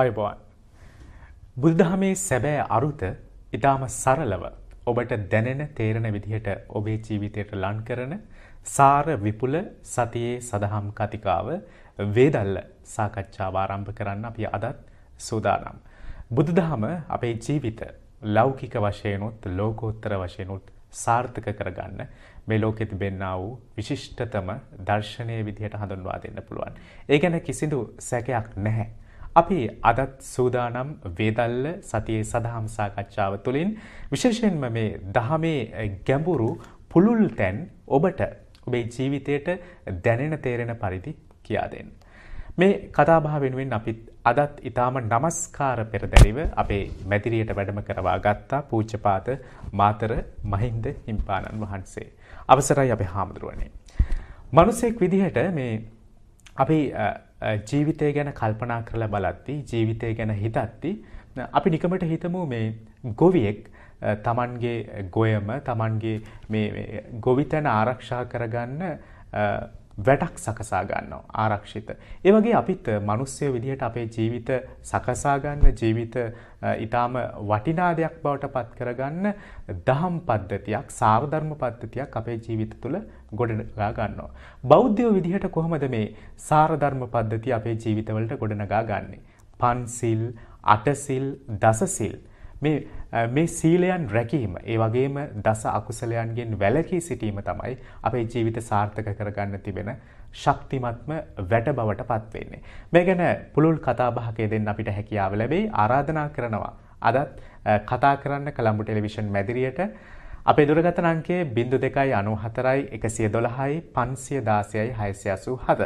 අයබෝන්. බුද්ධහමේ සැබෑ අරුත ඉතාම සරලව ඔබට දැනෙන තේරණ විදිහට ඔබේ ජීවිතයට ලන් කරන සාර විපුල සතියේ සදහම් කතිකාව වේදල්ල සාකච්ඡාව ආරම්භ කරන්න අපි අදත් සූදානම්. බුදුදහම අපේ ජීවිත ලෞකික වශයනුත් ලෝකෝත්තර වශයනුත් සාර්ථක කරගන්න මේ ලෝකෙ තිබෙන්නා වූ විශිෂ්ටතම දර්ශනය විදිහට හඳුන්වා දෙන්න පුළුවන්. ඒ ගැන කිසිදු සැකයක් නැහැ. අපි අදත් සූදානම් වේදල්ල සතියේ සදහම් සාකච්ඡාව තුළින් විශේෂයෙන්ම මේ දහමේ ගැඹුරු පුළුල් තැන් ඔබට ඔබේ ජීවිතයට දැනෙන තේරෙන පරිදි කියා දෙන්න. මේ කතාබහ වෙනුවෙන් අපි අදත් ඊටාම নমස්කාර පෙරදැරිව අපේ මැදිරියට වැඩම කරවා ගත්තා පූජ්‍යපාත මාතර මහින්ද හිම්පාණන් වහන්සේ. අවසරයි අපේ හාමුදුරුවනේ. මිනිසෙක් විදිහට මේ අපි ජීවිතය ගැන කල්පනා කරලා බලද්දී ජීවිතය ගැන හිතද්දී අපි නිකමට හිතමු මේ ගොවියෙක් තමන්ගේ ගොයම තමන්ගේ ගොවිතැන ආරක්ෂා කරගන්න වැටක් සකසා ගන්නවා ආරක්ෂිත. ඒ වගේ අපිත් මිනිස්සය විදිහට අපේ ජීවිත සකසා ගන්න ජීවිත ඊටාම වටිනා දෙයක් බවට පත් කරගන්න දහම් පද්ධතියක් සාරධර්ම පද්ධතියක් අපේ ජීවිත තුළ ගොඩනගා ගන්නවා. බෞද්ධයෝ විදිහට කොහොමද මේ සාරධර්ම පද්ධතිය අපේ ජීවිතවලට ගොඩනගා ගන්නේ? පන්සිල්, අටසිල්, දසසිල් මේ මේ සීලයන් රැකීම ඒ වගේම දස අකුසලයන්ගෙන් වැළකී සිටීම තමයි අපේ ජීවිත සාර්ථක කරගන්න තිබෙන ශක්තිමත්ම වැට බවට පත්වෙන්නේ. මේ ගැන පුළුල් කතාබහකය දෙන්න අපිට හැකියාව ලැබෙයි ආරාධනා කරනවා. අදත් කතා කරන්න කළඹු ටෙලිවිෂන් මැදිරියට අපේ දුරගතන අංකයේ බිඳු දෙකයි අනුහතරයි එකසිය දොළහයි පන්සිය දාසයයි හයසයසූ හද.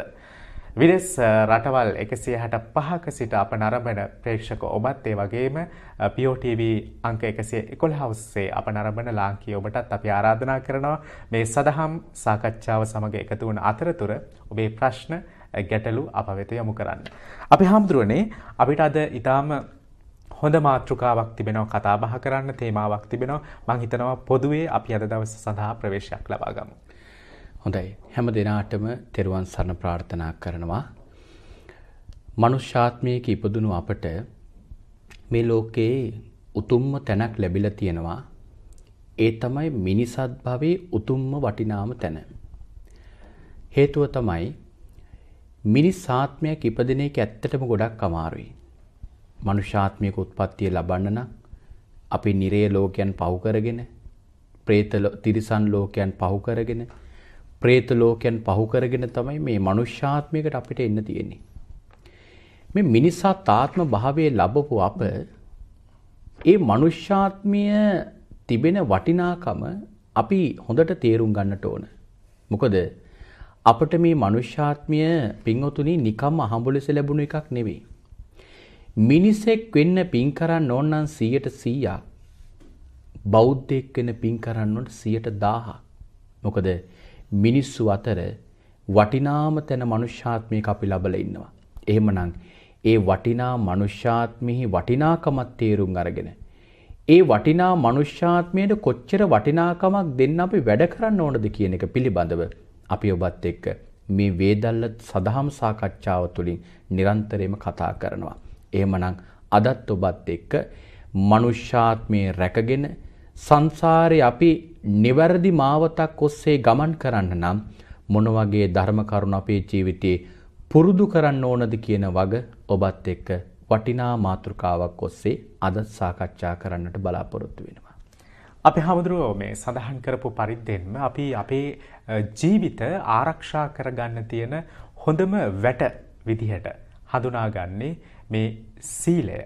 විදෙස් රටවල් එකසිය හැට පහක සිට අප නරඹන ප්‍රේක්ෂක ඔබත් ඒ වගේම පෝTV අංක එකසිය එකොල් හවස්සේ අප නරඹන ලාංකී ඔබටත් අපි ආරාධනා කරනවා මේ සඳහම් සාකච්ඡාව සමඟ එකතු වන අතරතුර ඔබේ ප්‍රශ්න ගැටලු අප වෙත යොමු කරන්න. අපි හාමුදුරුවනේ අපිට අද ඉතාම හොඳ මාතෘකාවක් තිබෙනව කතාබහ කරන්න තේමාවක් තිබෙනවා මං හිතනවා පොදුවේ අපි අද දවස සඳහා ප්‍රවේශයක් ලබාගමු. හොඳයි. හැම දිනාටම තෙරුවන් සරණ ප්‍රාර්ථනා කරනවා. මනුෂ්‍යාත්මයක ඉපදුණු අපට මේ ලෝකයේ උතුම්ම තැනක් ලැබිලා තියෙනවා. ඒ තමයි මිනිසත් භවයේ උතුම්ම වටිනාම තැන. හේතුව තමයි මිනිස් ආත්මයක් ඉපදින එක ඇත්තටම ගොඩක් අමාරුයි. මනුෂ්‍යාත්මයක උත්පත්තිය ලබන්න නම් අපි නිරේ ලෝකයන් පහු කරගෙන, പ്രേත තිරිසන් ලෝකයන් පහු කරගෙන പ്രේත ලෝකයන් පහු කරගෙන තමයි මේ මනුෂ්‍යාත්මයකට අපිට එන්න තියෙන්නේ. මේ මිනිසා තාත්ම භාවයේ ලැබපු අප ඒ මනුෂ්‍යාත්මය තිබෙන වටිනාකම අපි හොඳට තේරුම් ගන්නට ඕන. මොකද අපට මේ මනුෂ්‍යාත්මය පින්වතුනි නිකම් අහඹුලෙස ලැබුණු එකක් නෙවෙයි. මිනිසෙක් වෙන්න පින් කරන්න ඕන නම් 100%ක් බෞද්ධයෙක් වෙන පින් කරන්න ඕන 100%ක්. මොකද මිනිස්සු අතර වටිනාම තැන මනුෂ්‍යාත්මයක අපි ලබලා ඉන්නවා. එහෙමනම් ඒ වටිනා මනුෂ්‍යාත්මෙහි වටිනාකමත් තේරුම් අරගෙන ඒ වටිනා මනුෂ්‍යාත්මයට කොච්චර වටිනාකමක් දෙන්න අපි වැඩ කරන්න ඕනද කියන එක පිළිබඳව අපි ඔබත් එක්ක මේ වේදල්ල සදහම් සාකච්ඡාව තුළින් නිරන්තරයෙන්ම කතා කරනවා. එහෙමනම් අදත් ඔබත් එක්ක මනුෂ්‍යාත්මය රැකගෙන සංසාරේ අපි නිවැරදි මාවතක් ඔස්සේ ගමන් කරන්න නම් මොන වගේ ධර්ම කරුණ අපේ ජීවිතේ පුරුදු කරන්න ඕනද කියන වග ඔබත් එක්ක වටිනා මාතෘකාවක් ඔස්සේ අද සාකච්ඡා කරන්නට බලාපොරොත්තු වෙනවා. අපි හමුදුරුවෝ මේ සඳහන් කරපු පරිද්දෙන්ම අපි අපේ ජීවිත ආරක්ෂා කරගන්න තියෙන හොඳම වැට විදිහට හඳුනාගන්නේ මේ සීලය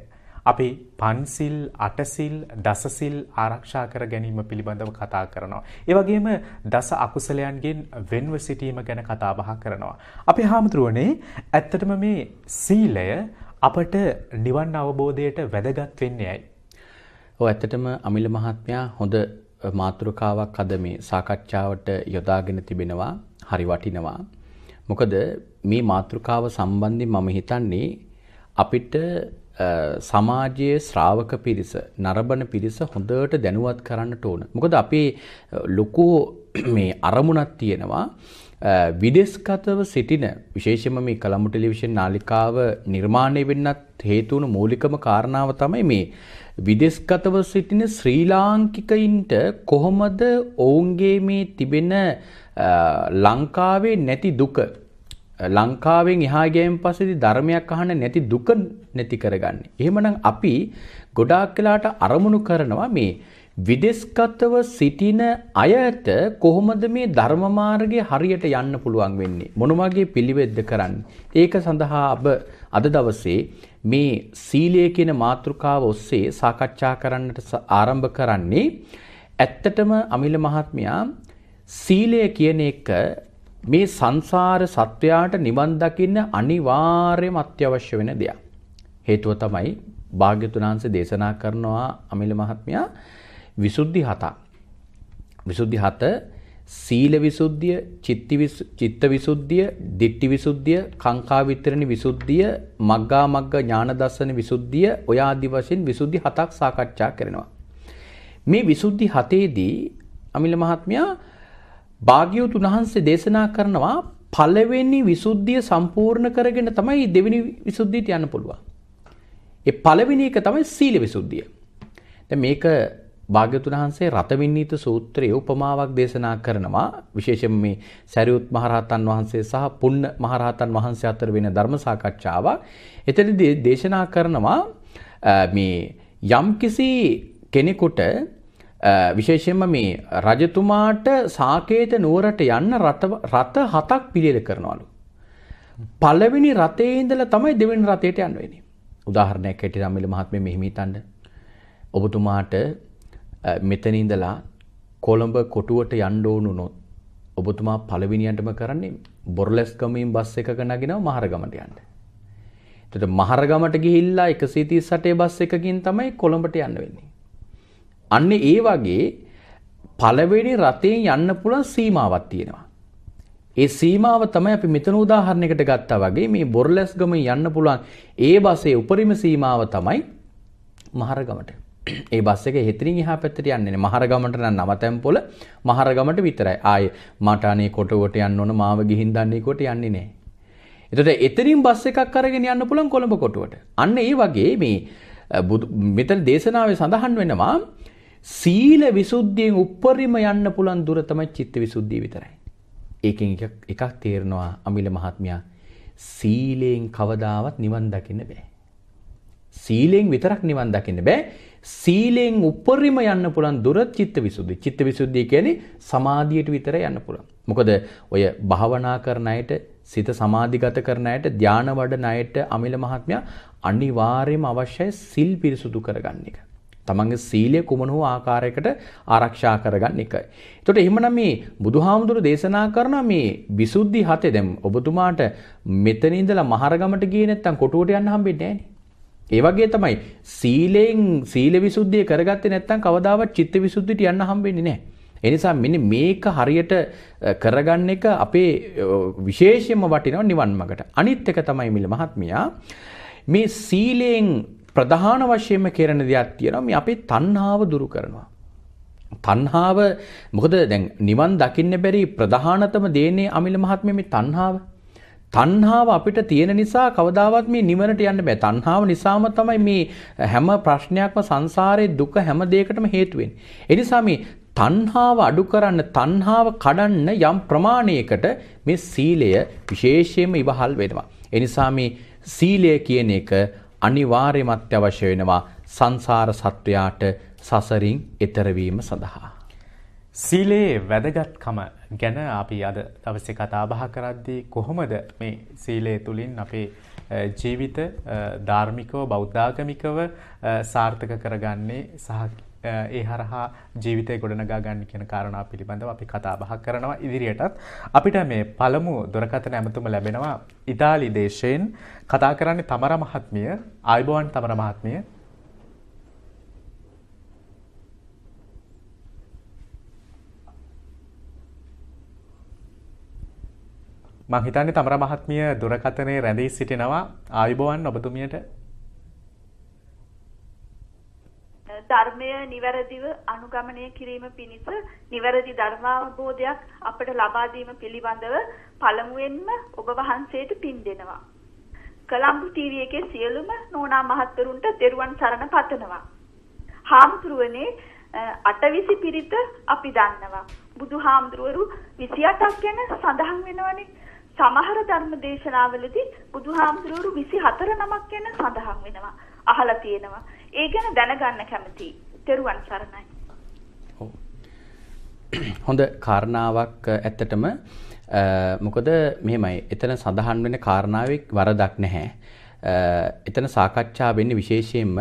අපි පන්සිල් අටසිල් දසසිල් ආරක්ෂා කර ගැනීම පිළිබඳව කතා කරනවා. ඒ වගේම දස අකුසලයන්ගෙන් වෙන්ව සිටීම ගැන කතා බහ කරනවා. අපි හාමුදුරුවනේ ඇත්තටම මේ සීලය අපට නිවන් අවබෝධයට වැදගත් වෙන්නේ ඇයි? ඔව් ඇත්තටම අමිල මහත්මයා හොඳ මාතෘකාවක් අද මේ සාකච්ඡාවට යොදාගෙන තිබෙනවා. හරි වටිනවා. මොකද මේ මාතෘකාව සම්බන්ධයෙන් මම හිතන්නේ අපිට සමාජයේ ශ්‍රාවක පිරිස නරබන පිරිස හොඳට දැනුවත් කරන්නට ඕන. මොකද අපේ ලොකු මේ අරමුණක් තියෙනවා විදෙස්ගතව සිටින විශේෂම මේ කළඹ ටෙලිවිෂන් නාලිකාව නිර්මාණය වෙන්නත් හේතු වුණු මූලිකම කාරණාව තමයි මේ විදෙස්ගතව සිටින ශ්‍රී ලාංකිකයින්ට කොහොමද ඔවුන්ගේ මේ තිබෙන ලංකාවේ නැති දුක ලංකාවෙන් එහා ගියන් පස්සේ ධර්මයක් අහන්න නැති දුක නැති කරගන්නේ. එහෙමනම් අපි ගොඩාක් වෙලාට අරමුණු කරනවා මේ විදේශගතව සිටින අයට කොහොමද මේ ධර්ම මාර්ගයේ හරියට යන්න පුළුවන් වෙන්නේ මොන වගේ පිළිවෙද්ද කරන්නේ ඒක සඳහා ඔබ අද දවසේ මේ සීලය කියන මාතෘකාව ඔස්සේ සාකච්ඡා කරන්නට ආරම්භ කරන්නේ ඇත්තටම අමිල මහත්මයා සීලය කියන එක මේ සංසාර සත්‍යයට නිවන් දකින්න අනිවාර්යම අත්‍යවශ්‍ය වෙන දෙයක්. හේතුව තමයි භාග්‍යතුන් වහන්සේ දේශනා කරනවා අමිල මහත්මයා විසුද්ධි හතක්. විසුද්ධි හත සීල විසුද්ධිය, චිත්ත විසුද්ධිය, ditthi විසුද්ධිය, කාංකා විතරණි විසුද්ධිය, මග්ගා මග්ග ඥාන දර්ශන විසුද්ධිය ඔය ආදි වශයෙන් විසුද්ධි හතක් සාකච්ඡා කරනවා. මේ විසුද්ධි හතේදී අමිල මහත්මයා භාග්‍යවතුන් වහන්සේ දේශනා කරනවා පළවෙනි විසුද්ධිය සම්පූර්ණ කරගෙන තමයි දෙවෙනි විසුද්ධියට යන්න පුළුවන්. ඒ පළවෙනි එක තමයි සීල විසුද්ධිය. දැන් මේක භාග්‍යතුන් වහන්සේ රතවින්නීත සූත්‍රයේ උපමාවක් දේශනා කරනවා විශේෂයෙන් මේ සරියුත් මහරහතන් වහන්සේ සහ පුන්න මහරහතන් වහන්සේ අතර වෙන ධර්ම සාකච්ඡාවක්. එතනදී දේශනා කරනවා මේ යම්කිසි කෙනෙකුට විශේෂයෙන්ම මේ රජතුමාට සාකේත නුවරට යන්න රථ හතක් පිළියෙල කරනවලු. පළවෙනි රථයේ ඉඳලා තමයි දෙවෙනි රථයට යන්න වෙන්නේ. උදාහරණයක් ඇටියට රම්මිල මහත්මයා මෙහිම හිතන්න. ඔබතුමාට මෙතන ඉඳලා කොළඹ කොටුවට යන්න ඕනුනොත් ඔබතුමා පළවෙනියටම කරන්නේ බොරලැස් ගමෙන් බස් එකක නැගිනව මහරගමට යන්න. එතකොට මහරගමට ගිහිල්ලා 138 බස් එකකින් තමයි කොළඹට යන්න වෙන්නේ. අන්න ඒ වගේ පළවෙනි රතයෙන් යන්න පුළුවන් සීමාවක් තියෙනවා. ඒ සීමාව තමයි අපි මෙතන උදාහරණයකට ගත්තා වගේ මේ බොරලැස් ගමෙන් යන්න පුළුවන් ඒ බසේ උපරිම සීමාව තමයි මහරගමට. ඒ බස් එක හෙතරින් එහා පැත්තට යන්නේ නැහැ. මහරගමට නම් නවතැන් පොළ මහරගමට විතරයි. ආයේ මට අනේ කොටුවට යන්න ඕන මාව ගිහින් දන්නේ කොට යන්නේ නැහැ. එතකොට එතරින් බස් එකක් අරගෙන යන්න පුළුවන් කොළඹ කොටුවට. අන්න ඒ වගේ මේ මෙතන දේශනාවේ සඳහන් වෙනවා සීල විසුද්ධියෙන් උප්පරිම යන්න පුළුවන් දුර තමයි චිත්ත විසුද්ධිය විතරයි. ඒකෙන් එකක් එකක් තේරෙනවා අමිල මහත්මයා සීලයෙන් කවදාවත් නිවන් දකින්න බෑ. සීලයෙන් විතරක් නිවන් දකින්න බෑ. සීලයෙන් උපරිම යන්න පුළුවන් දුර චිත්ත විසුද්ධිය. චිත්ත විසුද්ධිය කියන්නේ සමාධියට විතර යන්න පුළුවන්. මොකද ඔය භාවනා කරන අයට සිත සමාධිගත කරන අයට ධානය වඩන අයට අමිල මහත්මයා අනිවාර්යයෙන්ම අවශ්‍යයි සිල් පිරිසුදු කරගන්න එක. තමන්ගේ සීලය කුමන හෝ ආකාරයකට ආරක්ෂා කරගන්න එකයි. එතකොට එහෙමනම් මේ බුදුහාමුදුරු දේශනා කරන මේ বিশুদ্ধි හතේ දැන් ඔබතුමාට මෙතන ඉඳලා මහරගමට ගියේ නැත්තම් කොටුවට යන්න හම්බෙන්නේ ඒ වගේ තමයි සීලෙන් සීල විසුද්ධිය කරගත්තේ නැත්නම් කවදාවත් චිත්ත විසුද්ධියට යන්න හම්බෙන්නේ නැහැ. ඒ නිසා මෙන්න මේක හරියට කරගන්න එක අපේ විශේෂයෙන්ම වටිනව නිවන් මාර්ගට. අනිත් එක තමයි මිල මහත්මියා මේ සීලෙන් ප්‍රධාන වශයෙන්ම කරන දෙයක් තියෙනවා මේ අපේ තණ්හාව දුරු කරනවා. තණ්හාව මොකද දැන් නිවන් දකින්න බැරි ප්‍රධානතම දේනේ අමිල මහත්මේ මේ තණ්හාව. තණ්හාව අපිට තියෙන නිසා කවදාවත් මේ නිවනට යන්න බෑ. තණ්හාව නිසාම තමයි මේ හැම ප්‍රශ්නයක්ම සංසාරේ දුක හැම දෙයකටම හේතු වෙන්නේ. ඒ නිසා මේ තණ්හාව අඩු කරන්න තණ්හාව කඩන්න යම් ප්‍රමාණයකට මේ සීලය විශේෂයෙන්ම ඉවහල් වෙනවා. එනිසා මේ සීලය කියන එක අනිවාර්යම අත්‍යවශ්‍ය වෙනවා සංසාර සත්වයාට සසරින් එතර වීම සඳහා. සීලේ වැදගත්කම ගැන අපි අද දවසේ කතා බහ කරද්දී කොහොමද මේ සීලය තුලින් අපේ ජීවිත ධාර්මිකව බෞද්ධාගමිකව සාර්ථක කරගන්නේ සහ ඒ හරහා ජීවිතය ගොඩනගා ගන්න කියන කාරණා පිළිබඳව අපි කතා බහ කරනවා ඉදිරියටත් අපිට මේ පළමු දොරකතන ඇමතුම ලැබෙනවා ඉතාලි දේශයෙන් කතා කරන්නේ තමර මහත්මිය ආයිබෝවන් තමර මහත්මිය මහිතන්නේ තමර මහත්මිය දුරකතනය රැඳී සිටිනවා ආයුබෝවන් ඔබතුමියට ධර්මය නිවැරදිව අනුගමනය කිරීම පිණිස නිවැරදි ධර්මාවබෝධයක් අපට ලබා දීම පිළිබඳව පළමුවෙන්ම ඔබ වහන්සේට පින් දෙනවා. කලම්බු ටීවී එකේ සියලුම නෝනා මහත්වරුන්ට දරුවන් සරණ පතනවා. හාමුදුරුවනේ අටවිසි පිරිත අපි දන්නවා. බුදු හාමුදුරුවරු 28ක් ගැන සඳහන් වෙනවනේ. සමහර ධර්ම දේශනාවලදී බුදුහාමුදුරුවරු 24 නමක් ගැන සඳහන් වෙනවා. අහලා තියෙනවා. ඒ ගැන දැනගන්න කැමතියි. තෙරුවන් සරණයි. ඔව්. හොඳ කාරණාවක් ඇත්තටම මොකද මෙහෙමයි. එතන සඳහන් වෙන කාරණාවේ වරදක් නැහැ. එතන සාකච්ඡා වෙන්නේ විශේෂයෙන්ම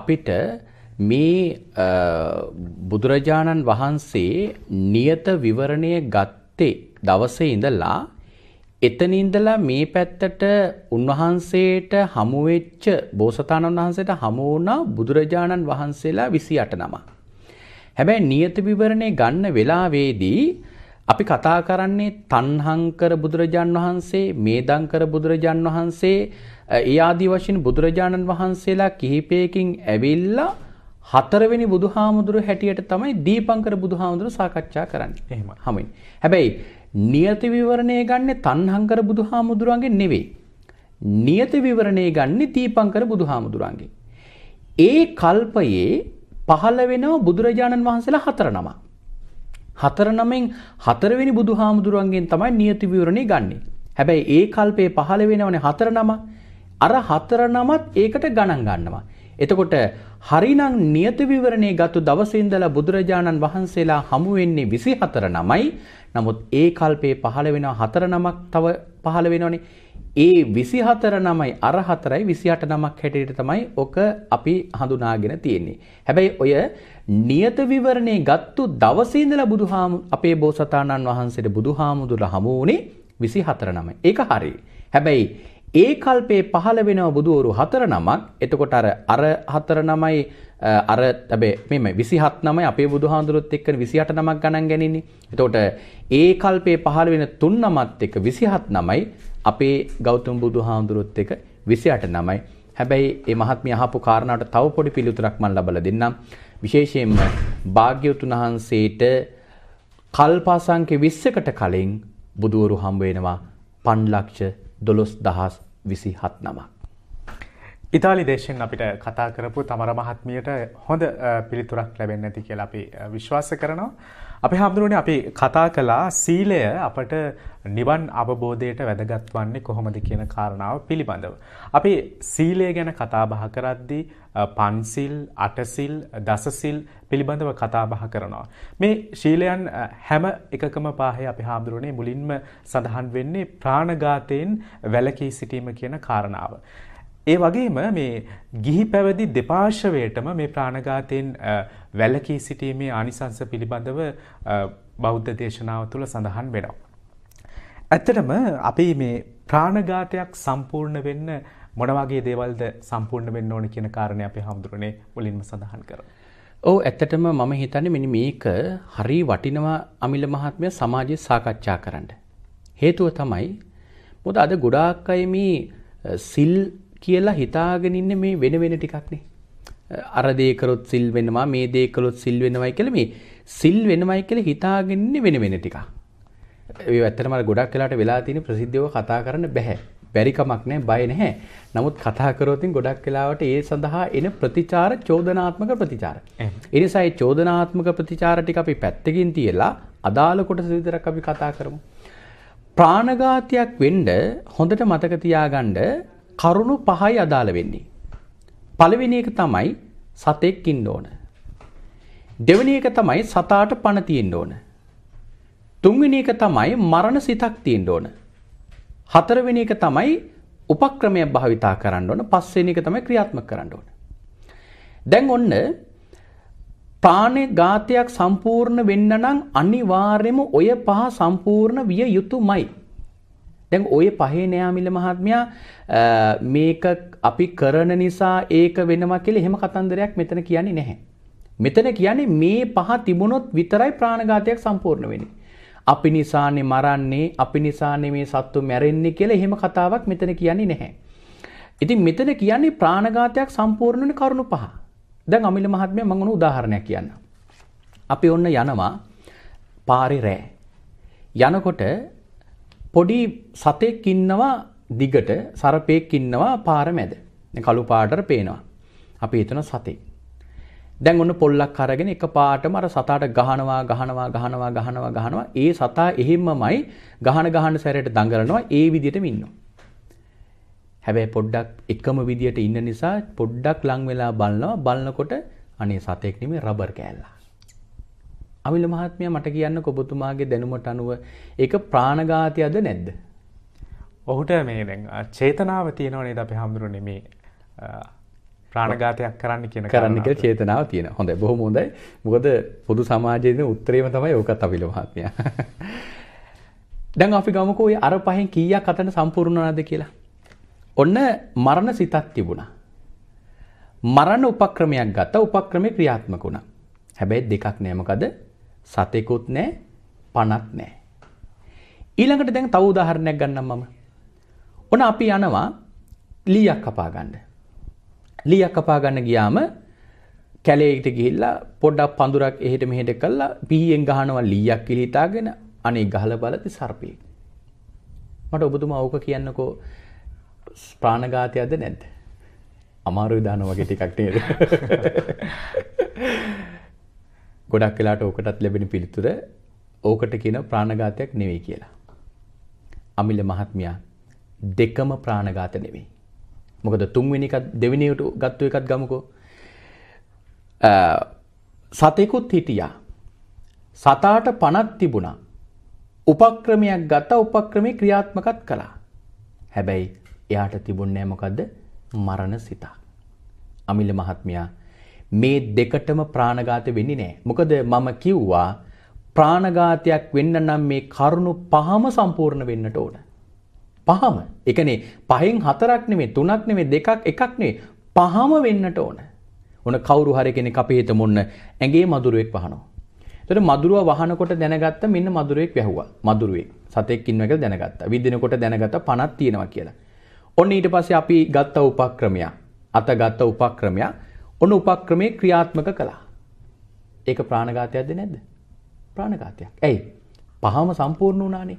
අපිට මේ බුදුරජාණන් වහන්සේ නියත විවරණය ගත්තේ දවසේ ඉඳලා එතන ඉඳලා මේ පැත්තට උන්වහන්සේට හමු වෙච්ච බෝසතාණන් වහන්සේට හමු වුණා බුදුරජාණන් වහන්සේලා 28 නම. හැබැයි නියත විවරණේ ගන්න වෙලාවේදී අපි කතා කරන්නේ තණ්හංකර බුදුරජාන් වහන්සේ, මේදංකර බුදුරජාන් වහන්සේ, ඒ ආදී වශයෙන් බුදුරජාණන් වහන්සේලා කිහිපයකින් ඇවිල්ලා හතරවෙනි බුදුහාමුදුරු හැටියට තමයි දීපංකර බුදුහාමුදුරු සාකච්ඡා කරන්නේ. එහෙමයි. හැබැයි නියති විවරණය ගන්නේ තණ්හංකර බුදුහාමුදුරන්ගේ නෙවෙයි. නියති විවරණය ගන්නේ දීපංකර බුදුහාමුදුරන්ගේ. ඒ කල්පයේ පහළ වෙනව බුදුරජාණන් වහන්සේලා හතර නම. හතර නමෙන් හතරවෙනි බුදුහාමුදුරන්ගෙන් තමයි නියති විවරණේ ගන්නෙ. හැබැයි ඒ කල්පයේ පහළ වෙනවනේ හතර නම. අර හතර නමත් ඒකට ගණන් ගන්නවා. එතකොට හරිනම් නියත විවරණේ ගත්තු දවසේ ඉඳලා බුදුරජාණන් වහන්සේලා හමු වෙන්නේ 24 නමයි. නමුත් ඒ කල්පේ පහළ වෙන හතර නමක් තව පහළ වෙනවනේ. ඒ 24 නමයි අර හතරයි 28 නමක් හැටියට තමයි ඔක අපි හඳුනාගෙන තියෙන්නේ. හැබැයි ඔය නියත විවරණේ ගත්තු දවසේ ඉඳලා බුදුහාමු අපේ බෝසතාණන් වහන්සේට බුදුහාමුදුර හමු වුණේ 24 නමයි. ඒක හරි. හැබැයි ඒ කල්පේ පහළ වෙනව බුදුවරු හතර නමක් එතකොට අර අර හතර නමයි අර තැබේ මෙම විසිහත් නමයි අපේ බුදුහාඳුරුත් එක්ක විසිහට නමක් ගණන් ගැනන්නේ. එතකොට ඒ කල්පේ පහළ වෙන තුන් නමත් එක විසිහත් නමයි අපේ ගෞතම බුදුහාඳුරුත් එක විසිහට නමයි. හැබැයි ඒ මහත්මිය අහපු කාරණාවට තව පොඩි පිළිතුරක් මම ලබලා දෙන්නම්. විශේෂයෙන්ම භාග්‍යවතුන් වහන්සේට කල්පාසංඛ්‍ය 20කට කලින් බුදවරු හම්බ වෙනවා 5 ලක්ෂ දොළොස් දහස් විසි හත් නමක්. ඉතාලි දේශයෙන් අපිට කතා කරපු තමර මහත්මියට හොඳ පිළිතුරක් ලැබෙන් නැති කියලා අපි විශ්වාස කරනවා. අපි හාමුදුරුවනේ අපි කතා කළා සීලය අපට නිවන් අවබෝධයට වැදගත් වන්නේ කොහොමද කියන කාරණාව පිළිබඳව. අපි සීලය ගැන කතා බහ කරද්දී පන්සිල්, අටසිල්, දසසිල් පිළිබඳව කතා බහ කරනවා. මේ ශීලයන් හැම එකකම පාහේ අපි හාමුදුරුවනේ මුලින්ම සඳහන් වෙන්නේ ප්‍රාණඝාතයෙන් වැළකී සිටීම කියන කාරණාව. ඒ වගේම මේ ගිහි පැවදි දෙපාර්ශවයටම මේ ප්‍රාණඝාතයෙන් වැළකී සිටීමේ ආනිසංස පිළිබඳව බෞද්ධ දේශනාව තුළ සඳහන් වෙනවා. ඇත්තටම අපි මේ ප්‍රාණඝාතයක් සම්පූර්ණ වෙන්න මොන වගේ දේවල්ද සම්පූර්ණ වෙන්න ඕන කියන කාරණේ අපි හඳුරන්නේ මුලින්ම සඳහන් කරමු. ඔව් ඇත්තටම මම හිතන්නේ මෙනි මේක හරි වටිනවා අමිල මහත්මය සමාජයේ සාකච්ඡා කරන්න. හේතුව තමයි මොකද අද ගොඩාක් අය මේ සිල් කියලා හිතාගෙන ඉන්නේ මේ වෙන වෙන ටිකක් නේ. අර දේ කරොත් සිල් වෙනවා මේ දේ කළොත් සිල් වෙනවයි කියලා මේ සිල් වෙනවයි කියලා හිතාගෙන වෙන වෙන ටිකක්. ඒ ඇත්තටම අර ගොඩක් වෙලාට වෙලා තියෙන ප්‍රසිද්ධියව කතා කරන්න බෑ. බැරි කමක් නැහැ, බය නැහැ. නමුත් කතා කරොතින් ගොඩක් වෙලාවට ඒ සඳහා එන ප්‍රතිචාර චෝදනාත්මක ප්‍රතිචාර. ඒ නිසා ඒ චෝදනාත්මක ප්‍රතිචාර ටික අපි පැත්තකින් තියලා අදාළ කොටස විතරක් අපි කතා කරමු. ප්‍රාණඝාතයක් වෙන්න හොඳට මතක තියාගන්න කරුණු පහයි අදාළ වෙන්නේ. පළවෙනි එක තමයි සතෙක් ඉන්න ඕන. දෙවෙනි එක තමයි සතාට පණ තියෙන්න ඕන. තුන්වෙනි එක තමයි මරණ සිතක් තියෙන්න ඕන. හතරවෙනි එක තමයි උපක්‍රමය භාවිතා කරන්න ඕන. පස්වෙනි එක තමයි ක්‍රියාත්මක කරන්න ඕන. දැන් ඔන්න ප්‍රාණේ ඝාතයක් සම්පූර්ණ වෙන්න නම් අනිවාර්යයෙන්ම ඔය පහ සම්පූර්ණ විය යුතුමයි. දැන් ඔය පහේ නෑමිල මහත්මයා මේක අපි කරන නිසා ඒක වෙනවා කියලා එහෙම කතන්දරයක් මෙතන කියන්නේ නැහැ. මෙතන කියන්නේ මේ පහ තිබුණොත් විතරයි ප්‍රාණඝාතයක් සම්පූර්ණ වෙන්නේ. අපි නිසානේ මරන්නේ, අපි නිසානේ මේ සත්තු මැරෙන්නේ කියලා එහෙම කතාවක් මෙතන කියන්නේ නැහැ. ඉතින් මෙතන කියන්නේ ප්‍රාණඝාතයක් සම්පූර්ණ වෙන කරුණු පහ. දැන් අමිල මහත්මයා මම උන උදාහරණයක් කියන්නම්. අපි ඔන්න යනවා පාරේ රෑ. යනකොට පොඩි සතෙක් ඉන්නවා දිගට සරපෙක් ඉන්නවා පාර මැද. කළු පාටට පේනවා. අපි හිතන සතෙක්. දැන් ඔන්න පොල්ලක් අරගෙන එක පාටම අර සතාට ගහනවා ගහනවා ගහනවා ගහනවා ගහනවා ඒ සතා එහෙම්මමයි ගහන ගහන සැරයට දඟලනවා ඒ විදිහටම ඉන්නවා. හැබැයි පොඩ්ඩක් එකම විදියට ඉන්න නිසා පොඩ්ඩක් ලං වෙලා බලනවා බලනකොට අනේ සතෙක් නෙමෙයි රබර් කෑල්ලා. අමිල මහත්මිය මට කියන්න කොබතුමාගේ දැනුමට අනුව ඒක ප්‍රාණඝාතයද නැද්ද? ඔහුට මේ දැන් චේතනාව තියෙනවා නේද අපි හඳුරන්නේ මේ ප්‍රාණගාතයක් කරන්න කියන කරන්නක චේතනාව තියෙන හොඳ බොහොම හොඳයි මොකද පොදු සමාජයේද උත්තරේම තමයි ඕකත් අපිල මහත්මයා. දැන් අපි ගමුකෝ ඔය අර පහෙන් කීයක් අතන සම්පූර්ණ වුණාද කියලා. ඔන්න මරණ සිතක් තිබුණා. මරණ උපක්‍රමයක් ගත්තා උපක්‍රමේ ක්‍රියාත්මක වුණා. හැබැයි දෙකක් නෑ මොකද සතෙකුත් නැහැ, පණක් නැහැ. ඊළඟට දැන් තව උදාහරණයක් ගන්නම් මම. ඔන්න අපි යනවා ලීයක් කපා ගන්න. ලීයක් කපා ගන්න ගියාම කැලේකට ගිහිල්ලා පොඩ්ඩක් පඳුරක් එහෙට මෙහෙට කළා පිහියෙන් ගහනවා ලීයක් කියලා හිතාගෙන අනේ ගහලා බලද්දි සර්පෙක්. මට ඔබතුමා ඕක කියන්නකෝ ප්‍රාණඝාතයක්ද නැද්ද? අමාරු විදාන වගේ ටිකක් නේද? ගොඩක් වෙලාට ඕකටත් ලැබෙන පිළිතුර ඕකට කියන ප්‍රාණඝාතයක් නෙවෙයි කියලා. අමිල මහත්මයා දෙකම ප්‍රාණඝාත නෙවෙයි. මොකද තුන්වෙනි එකත් දෙවෙනි එකට ගත්තු එකත් ගමුකෝ. සතෙකුත් හිටියා. සතාට පණක් තිබුණා. උපක්‍රමයක් ගත්තා උපක්‍රමේ ක්‍රියාත්මකත් කළා. හැබැයි එයාට තිබුණේ මොකද්ද? මරණ සිතක්. අමිල මහත්මයා මේ දෙකටම ප්‍රාණඝාත වෙන්නේ නැහැ. මොකද මම කිව්වා ප්‍රාණඝාතයක් වෙන්න නම් මේ කරුණු පහම සම්පූර්ණ වෙන්නට ඕන. පහම. ඒ කියන්නේ පහෙන් හතරක් නෙමෙයි, තුනක් නෙමෙයි, දෙකක් එකක් නෙමෙයි. පහම වෙන්නට ඕන. ඔන කවුරු හරි කෙනෙක් අපේ හිත මොන්න ඇඟේ මදුරුවෙක් වහනවා. එතකොට මදුරුව වහනකොට දැනගත්ත මෙන්න මදුරුවෙක් වැහුවා. මදුරුවේ සතෙක් ඉන්නවා කියලා දැනගත්තා. විදිනකොට දැනගත්ත පණක් තියෙනවා කියලා. ඔන්න ඊට පස්සේ අපි ගත්ත උපක්‍රමයක්. අත ගත්ත උපක්‍රමයක්. ඔන්න උපක්‍රමේ ක්‍රියාත්මක කළා. ඒක ප්‍රාණඝාතයක්ද නැද්ද? ප්‍රාණඝාතයක්. ඇයි? පහම සම්පූර්ණ වුණානේ.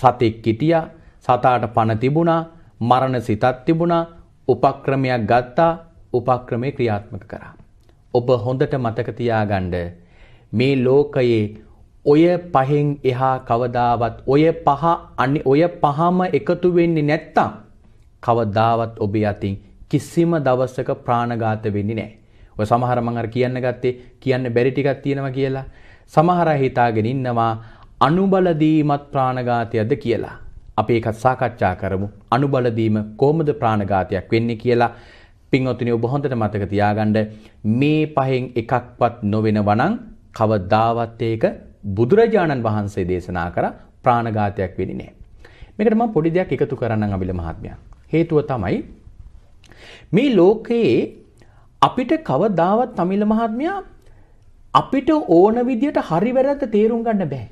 සතෙක් හිටියා, සතාට පණ තිබුණා, මරණ සිතක් තිබුණා, උපක්‍රමයක් ගත්තා, උපක්‍රමේ ක්‍රියාත්මක කරා. ඔබ හොඳට මතක තියාගන්න මේ ලෝකයේ ඔය පහෙන් එහා කවදාවත් ඔය පහ ඔය පහම එකතු වෙන්නේ නැත්තම් කවදාවත් ඔබ යතින් කිසිම දවස්සක ප්‍රාණඝාත වෙන්නේ නැහැ. ඔය සමහර මම අර කියන්න ගත්තේ කියන්න බැරි ටිකක් තියෙනවා කියලා. සමහර හිතාගෙන ඉන්නවා අනුබල දීමත් ප්‍රාණඝාතයක්ද කියලා. අපි ඒකත් සාකච්ඡා කරමු. අනුබල දීම කොහොමද ප්‍රාණඝාතයක් වෙන්නේ කියලා. පින්වත්නි ඔබ හොඳට මතක තියාගන්න මේ පහෙන් එකක්වත් නොවෙනවා නම් කවදාවත් ඒක බුදුරජාණන් වහන්සේ දේශනා කර ප්‍රාණඝාතයක් වෙන්නේ නැහැ. මේකට මම පොඩි දෙයක් එකතු කරන්නම් අබිල මහත්මයා. හේතුව තමයි මේ ලෝකයේ අපිට කවදාවත් තමිල මහත්මයා අපිට ඕන විදියට හරි වැරද්ද තේරුම් ගන්න බෑ.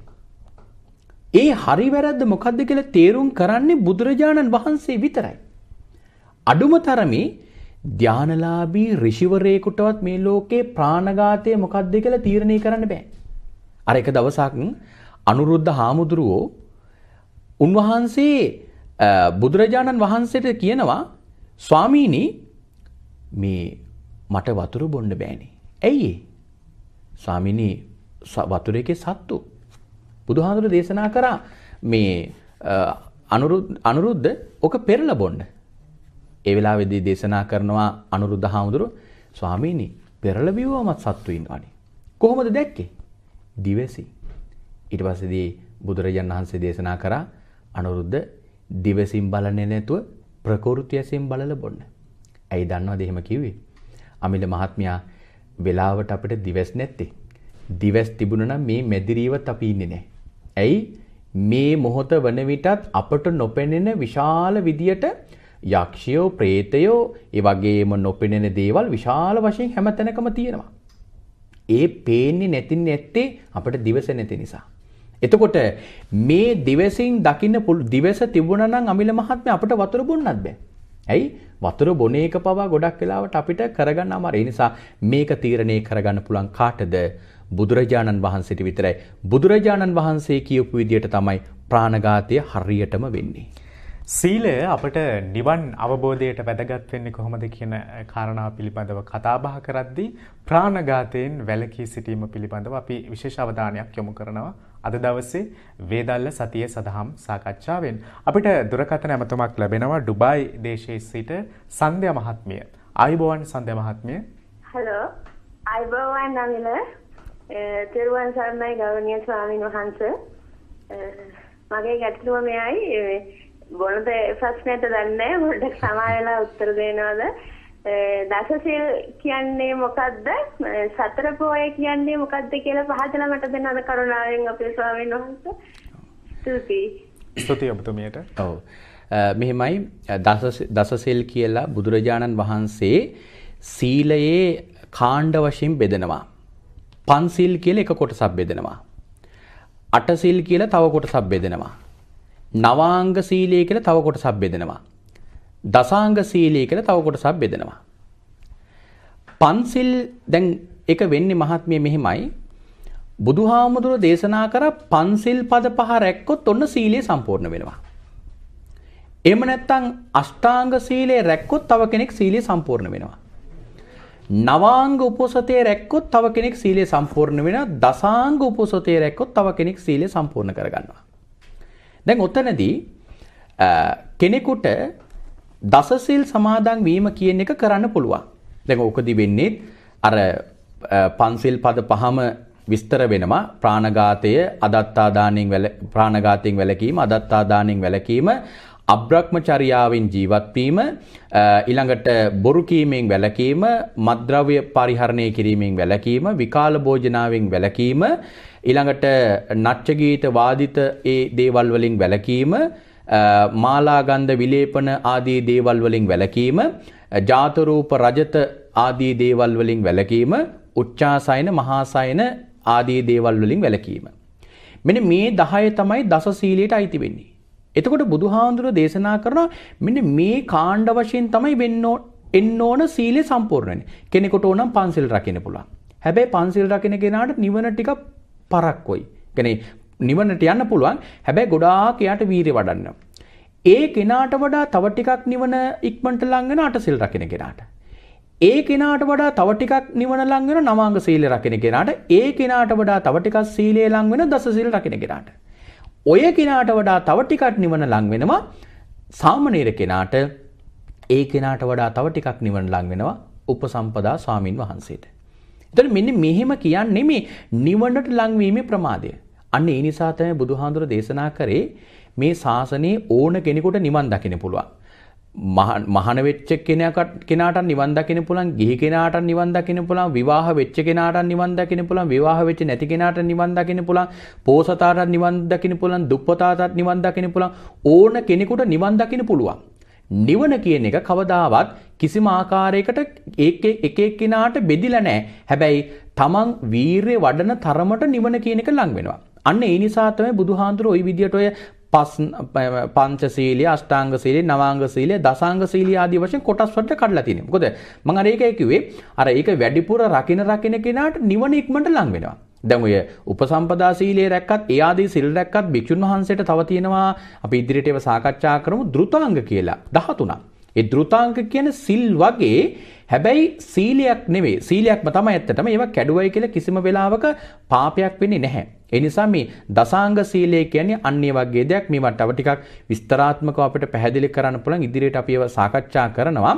ඒ හරි වැරද්ද මොකද්ද කියලා තේරුම් කරන්නේ බුදුරජාණන් වහන්සේ විතරයි. අඩුම තරමේ ධානලාභී ඍෂිවරයෙකුටවත් මේ ලෝකේ ප්‍රාණඝාතය මොකක්ද කියලා තීරණය කරන්න බෑ. අර එක දවසක් අනුරුද්ධ හාමුදුරුවෝ උන්වහන්සේ බුදුරජාණන් වහන්සේට කියනවා ස්වාමීනි මේ මට වතුර බොන්න බෑනේ. ඇයි ඒ? ස්වාමිනී වතුරේකේ සත්තු. බුදුහාඳුර දේශනා කරා මේ අනුරුද්ධ ඔක පෙරලා බොන්න. ඒ වෙලාවේදී දේශනා කරනවා අනුරුද්ධ හාමුදුරුව ස්වාමීනි පෙරළ බිව්වමත් සත්තු ඉන්නවනේ. කොහොමද දැක්කේ? දිවසි. ඊට පස්සේදී බුදුරජාණන් වහන්සේ දේශනා කරා අනුරුද්ධ දිවසින් බලන්නේ නැතුව ප්‍රකෘතියසින් බලලා බොන්න. ඇයි දන්නවද එහෙම කිව්වේ? අමිල මහත්මයා වෙලාවට අපිට දිවස් නැත්තේ. දිවස් තිබුණා මේ මැදිරියවත් අපි ඉන්නේ නැහැ. ඇයි? මේ මොහොත වන විටත් අපට නොපෙනෙන විශාල විදියට යක්ෂයෝ, പ്രേතයෝ, ඒ වගේම නොපෙනෙන දේවල් විශාල වශයෙන් හැමතැනකම තියෙනවා. ඒ පේන්නේ නැති නැත්තේ අපට දිවස නැති නිසා. එතකොට මේ දිවසින් දකින්න දිවස තිබුණා නම් අමිල මහත්මයා අපිට වතුර බොන්නත් බෑ. ඇයි වතුර බොන එක පවා ගොඩක් වෙලාවට අපිට කරගන්න අමාරුයි. ඒ නිසා මේක තීරණය කරගන්න පුළුවන් කාටද? බුදුරජාණන් වහන්සේට විතරයි. බුදුරජාණන් වහන්සේ කියපු විදියට තමයි ප්‍රාණඝාතය හරියටම වෙන්නේ. සීලය අපට නිවන් අවබෝධයට වැදගත් වෙන්නේ කොහොමද කියන කාරණාව පිළිබඳව කතා බහ කරද්දී ප්‍රාණඝාතයෙන් වැළකී සිටීම පිළිබඳව අපි විශේෂ අවධානයක් යොමු කරනවා. අද දවසේ වේදල්ල සතිය සඳහම් සාකච්ඡාවෙන් අපිට දුරකථන ඇමතුමක් ලැබෙනවා ඩුබායි දේශයේ සිට සන්ධ්‍ය මහත්මිය. ආයුබෝවන් සන්ධ්‍ය මහත්මිය. හලෝ. ආයුබෝවන් නමිල. තිරුවන් සරණයි ගෞරවනීය ස්වාමීන් වහන්සේ. මගේ ගැටලුව මෙයයි මොනද ප්‍රශ්නෙට දන්නේ පොඩ්ඩක් සමායලා උත්තර දෙනවද? දසසිල් කියන්නේ මොකක්ද? සතර පොය කියන්නේ මොකක්ද කියලා පහදලා මට දෙන්න අද කරුණාවෙන් අපේ ස්වාමීන් වහන්සේ. ස්තුතියි. ස්තුතියි ඔබතුමියට. ඔව්. මෙහෙමයි දසසිල් කියලා බුදුරජාණන් වහන්සේ සීලයේ කාණ්ඩ වශයෙන් බෙදෙනවා. පන්සිල් කියලා එක කොටසක් බෙදෙනවා. අටසිල් කියලා තව කොටසක් බෙදෙනවා. නවාංග සීලය කියලා තව කොටසක් බෙදෙනවා. දසාංග සීලී කියලා තව කොටසක් බෙදෙනවා. පන්සිල් දැන් එක වෙන්නේ මහත්මිය මෙහෙමයි. බුදුහාමුදුර දේශනා කර පන්සිල් පද පහ රැක්කොත් ඔන්න සීලය සම්පූර්ණ වෙනවා. එහෙම නැත්නම් අෂ්ටාංග සීලය රැක්කොත් තව කෙනෙක් සීලය සම්පූර්ණ වෙනවා. නවාංග උපසතේ රැක්කොත් තව කෙනෙක් සීලය සම්පූර්ණ වෙනවා. දසාංග උපසතේ රැක්කොත් තව කෙනෙක් සීලය සම්පූර්ණ කරගන්නවා. දැන් ඔතනදී කෙනෙකුට දසසිල් සමාදන් වීම කියන එක කරන්න පුළුවන්. දැන් ඕකදි වෙන්නේ අර පන්සිල් පද පහම විස්තර වෙනවා ප්‍රාණඝාතය අදත්තා දාණයෙන් වැල ප්‍රාණඝාතයෙන් වැළකීම අදත්තා දාණයෙන් වැළකීම අබ්‍රහ්මචර්යාවෙන් ජීවත් වීම ඊළඟට බොරු කීමෙන් වැළකීම මද්ද්‍රව්‍ය පරිහරණය කිරීමෙන් වැළකීම විකාල භෝජනාවෙන් වැළකීම ඊළඟට නාට්‍ය ගීත වාදිත ඒ දේවල් වලින් වැළකීම මාලාගන්ධ විලේපන ආදී දේවල් වලින් වැළකීම, ජාත රූප රජත ආදී දේවල් වලින් වැළකීම, උච්චාසයන මහාසයන ආදී දේවල් වලින් වැළකීම. මෙන්න මේ 10 තමයි දස සීලයට අයිති වෙන්නේ. එතකොට බුදුහාඳුර දේශනා කරනවා මෙන්න මේ කාණ්ඩ වශයෙන් තමයි වෙන්න එන්න ඕන සීලය සම්පූර්ණ වෙන්නේ. කෙනෙකුට ඕනම් පන්සිල් රකින්න පුළුවන්. හැබැයි පන්සිල් රකින්න කෙනාට නිවන ටිකක් පරක්කොයි. කියන්නේ නිවනට යන්න පුළුවන් හැබැයි ගොඩාක් එයාට වීරිය වඩන්න. ඒ කෙනාට වඩා තව ටිකක් නිවන ඉක්මනට ලඟ වෙන අටසිල් රකින්න කෙනාට. ඒ කෙනාට වඩා තව ටිකක් නිවන ලඟ වෙන නවාංග සීල රකින්න කෙනාට, ඒ කෙනාට වඩා තව ටිකක් සීලය ලඟ වෙන දස සීල් රකින්න කෙනාට. ඔය කෙනාට වඩා තව ටිකක් නිවන ලඟ වෙනවා සාමනීර කෙනාට, ඒ කෙනාට වඩා තව ටිකක් නිවන ලඟ වෙනවා උපසම්පදා ස්වාමින් වහන්සේට. එතකොට මෙන්න මෙහෙම කියන්නේ මේ නිවනට ලඟවීමේ ප්‍රමාදය. අන්න ඒ නිසා තමයි බුදුහාඳුර දේශනා කරේ මේ ශාසනයේ ඕන කෙනෙකුට නිවන් දකින්න පුළුවන්. මහාන වෙච්ච කෙනාට කෙනාට නිවන් දකින්න පුළුවන් ගිහි කෙනාට නිවන් දකින්න පුළුවන් විවාහ වෙච්ච කෙනාට නිවන් දකින්න පුළුවන් විවාහ වෙච්ච නැති කෙනාට නිවන් දකින්න පුළුවන් පෝසතාට නිවන් දකින්න පුළුවන් දුප්පතාට නිවන් දකින්න පුළුවන් ඕන කෙනෙකුට නිවන් දකින්න පුළුවන් නිවන කියන එක කවදාවත් කිසිම ආකාරයකට එක එක එක්කිනාට බෙදිලා නැහැ හැබැයි තමන් වීරිය වඩන තරමට නිවන කියන එක ලඟ වෙනවා අන්න ඒ නිසා තමයි බුදුහාඳුර ওই විදියට ඔය පස් පංචශීලිය අෂ්ටාංග සීලිය නවාංග සීලිය දසාංග සීලිය ආදී වශයෙන් කොටස් වලට කඩලා තියෙනවා. මොකද මම අර ඒකයි කිව්වේ අර ඒක වැඩිපුර රකින රකින කෙනාට නිවන ඉක්මනට ලඟ වෙනවා. දැන් ඔය උපසම්පදා සීලයේ රැක්කත් ඒ ආදී සිල් රැක්කත් භික්ෂුන් වහන්සේට තව තියෙනවා අපි ඉදිරියට ඒව සාකච්ඡා කරමු ධෘතාංග කියලා 13ක්. ඒ ධෘතාංග කියන සිල් වගේ හැබැයි සීලයක් නෙවෙයි සීලයක්ම තමයි ඇත්තටම ඒවා කැඩුවයි කියලා කිසිම වෙලාවක පාපයක් වෙන්නේ නැහැ. ඒ නිසා මේ දසාංග සීලය කියන්නේ අන්න ඒ වගේ දෙයක් මේවා තව ටිකක් විස්තරාත්මකව අපිට පැහැදිලි කරන්න පුළුවන් ඉදිරියට අපි ඒවා සාකච්ඡා කරනවා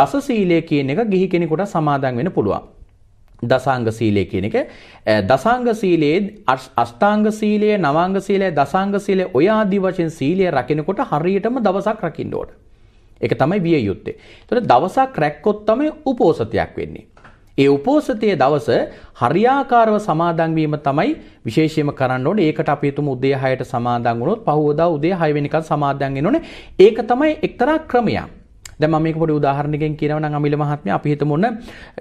දස සීලය කියන එක ගිහි කෙනෙකුට සමාදන් වෙන්න පුළුවන් දසාංග සීලය කියන එක දසාංග සීලයේ අෂ්ටාංග සීලය නවාංග සීලය දසාංග සීලය ඔය ආදි වශයෙන් සීලය රකිනකොට හරියටම දවසක් රකින්න ඕන ඒක තමයි විය යුත්තේ. ඒතකොට දවසක් රැක්කොත් තමයි උපෝසතයක් වෙන්නේ. ඒ උපෝසතයේ දවස හරියාකාරව සමාදන් වීම තමයි විශේෂයෙන්ම කරන්න ඕනේ. ඒකට අපි හිතමු උදේ 6ට සමාදන් වුණොත් පහුවදා උදේ 6 වෙනිකන් සමාදන් වෙනෝනේ. ඒක තමයි එක්තරා ක්‍රමයක්. දැන් මම මේක පොඩි උදාහරණයකින් කියනවා නම් අමිල මහත්මයා අපි හිතමු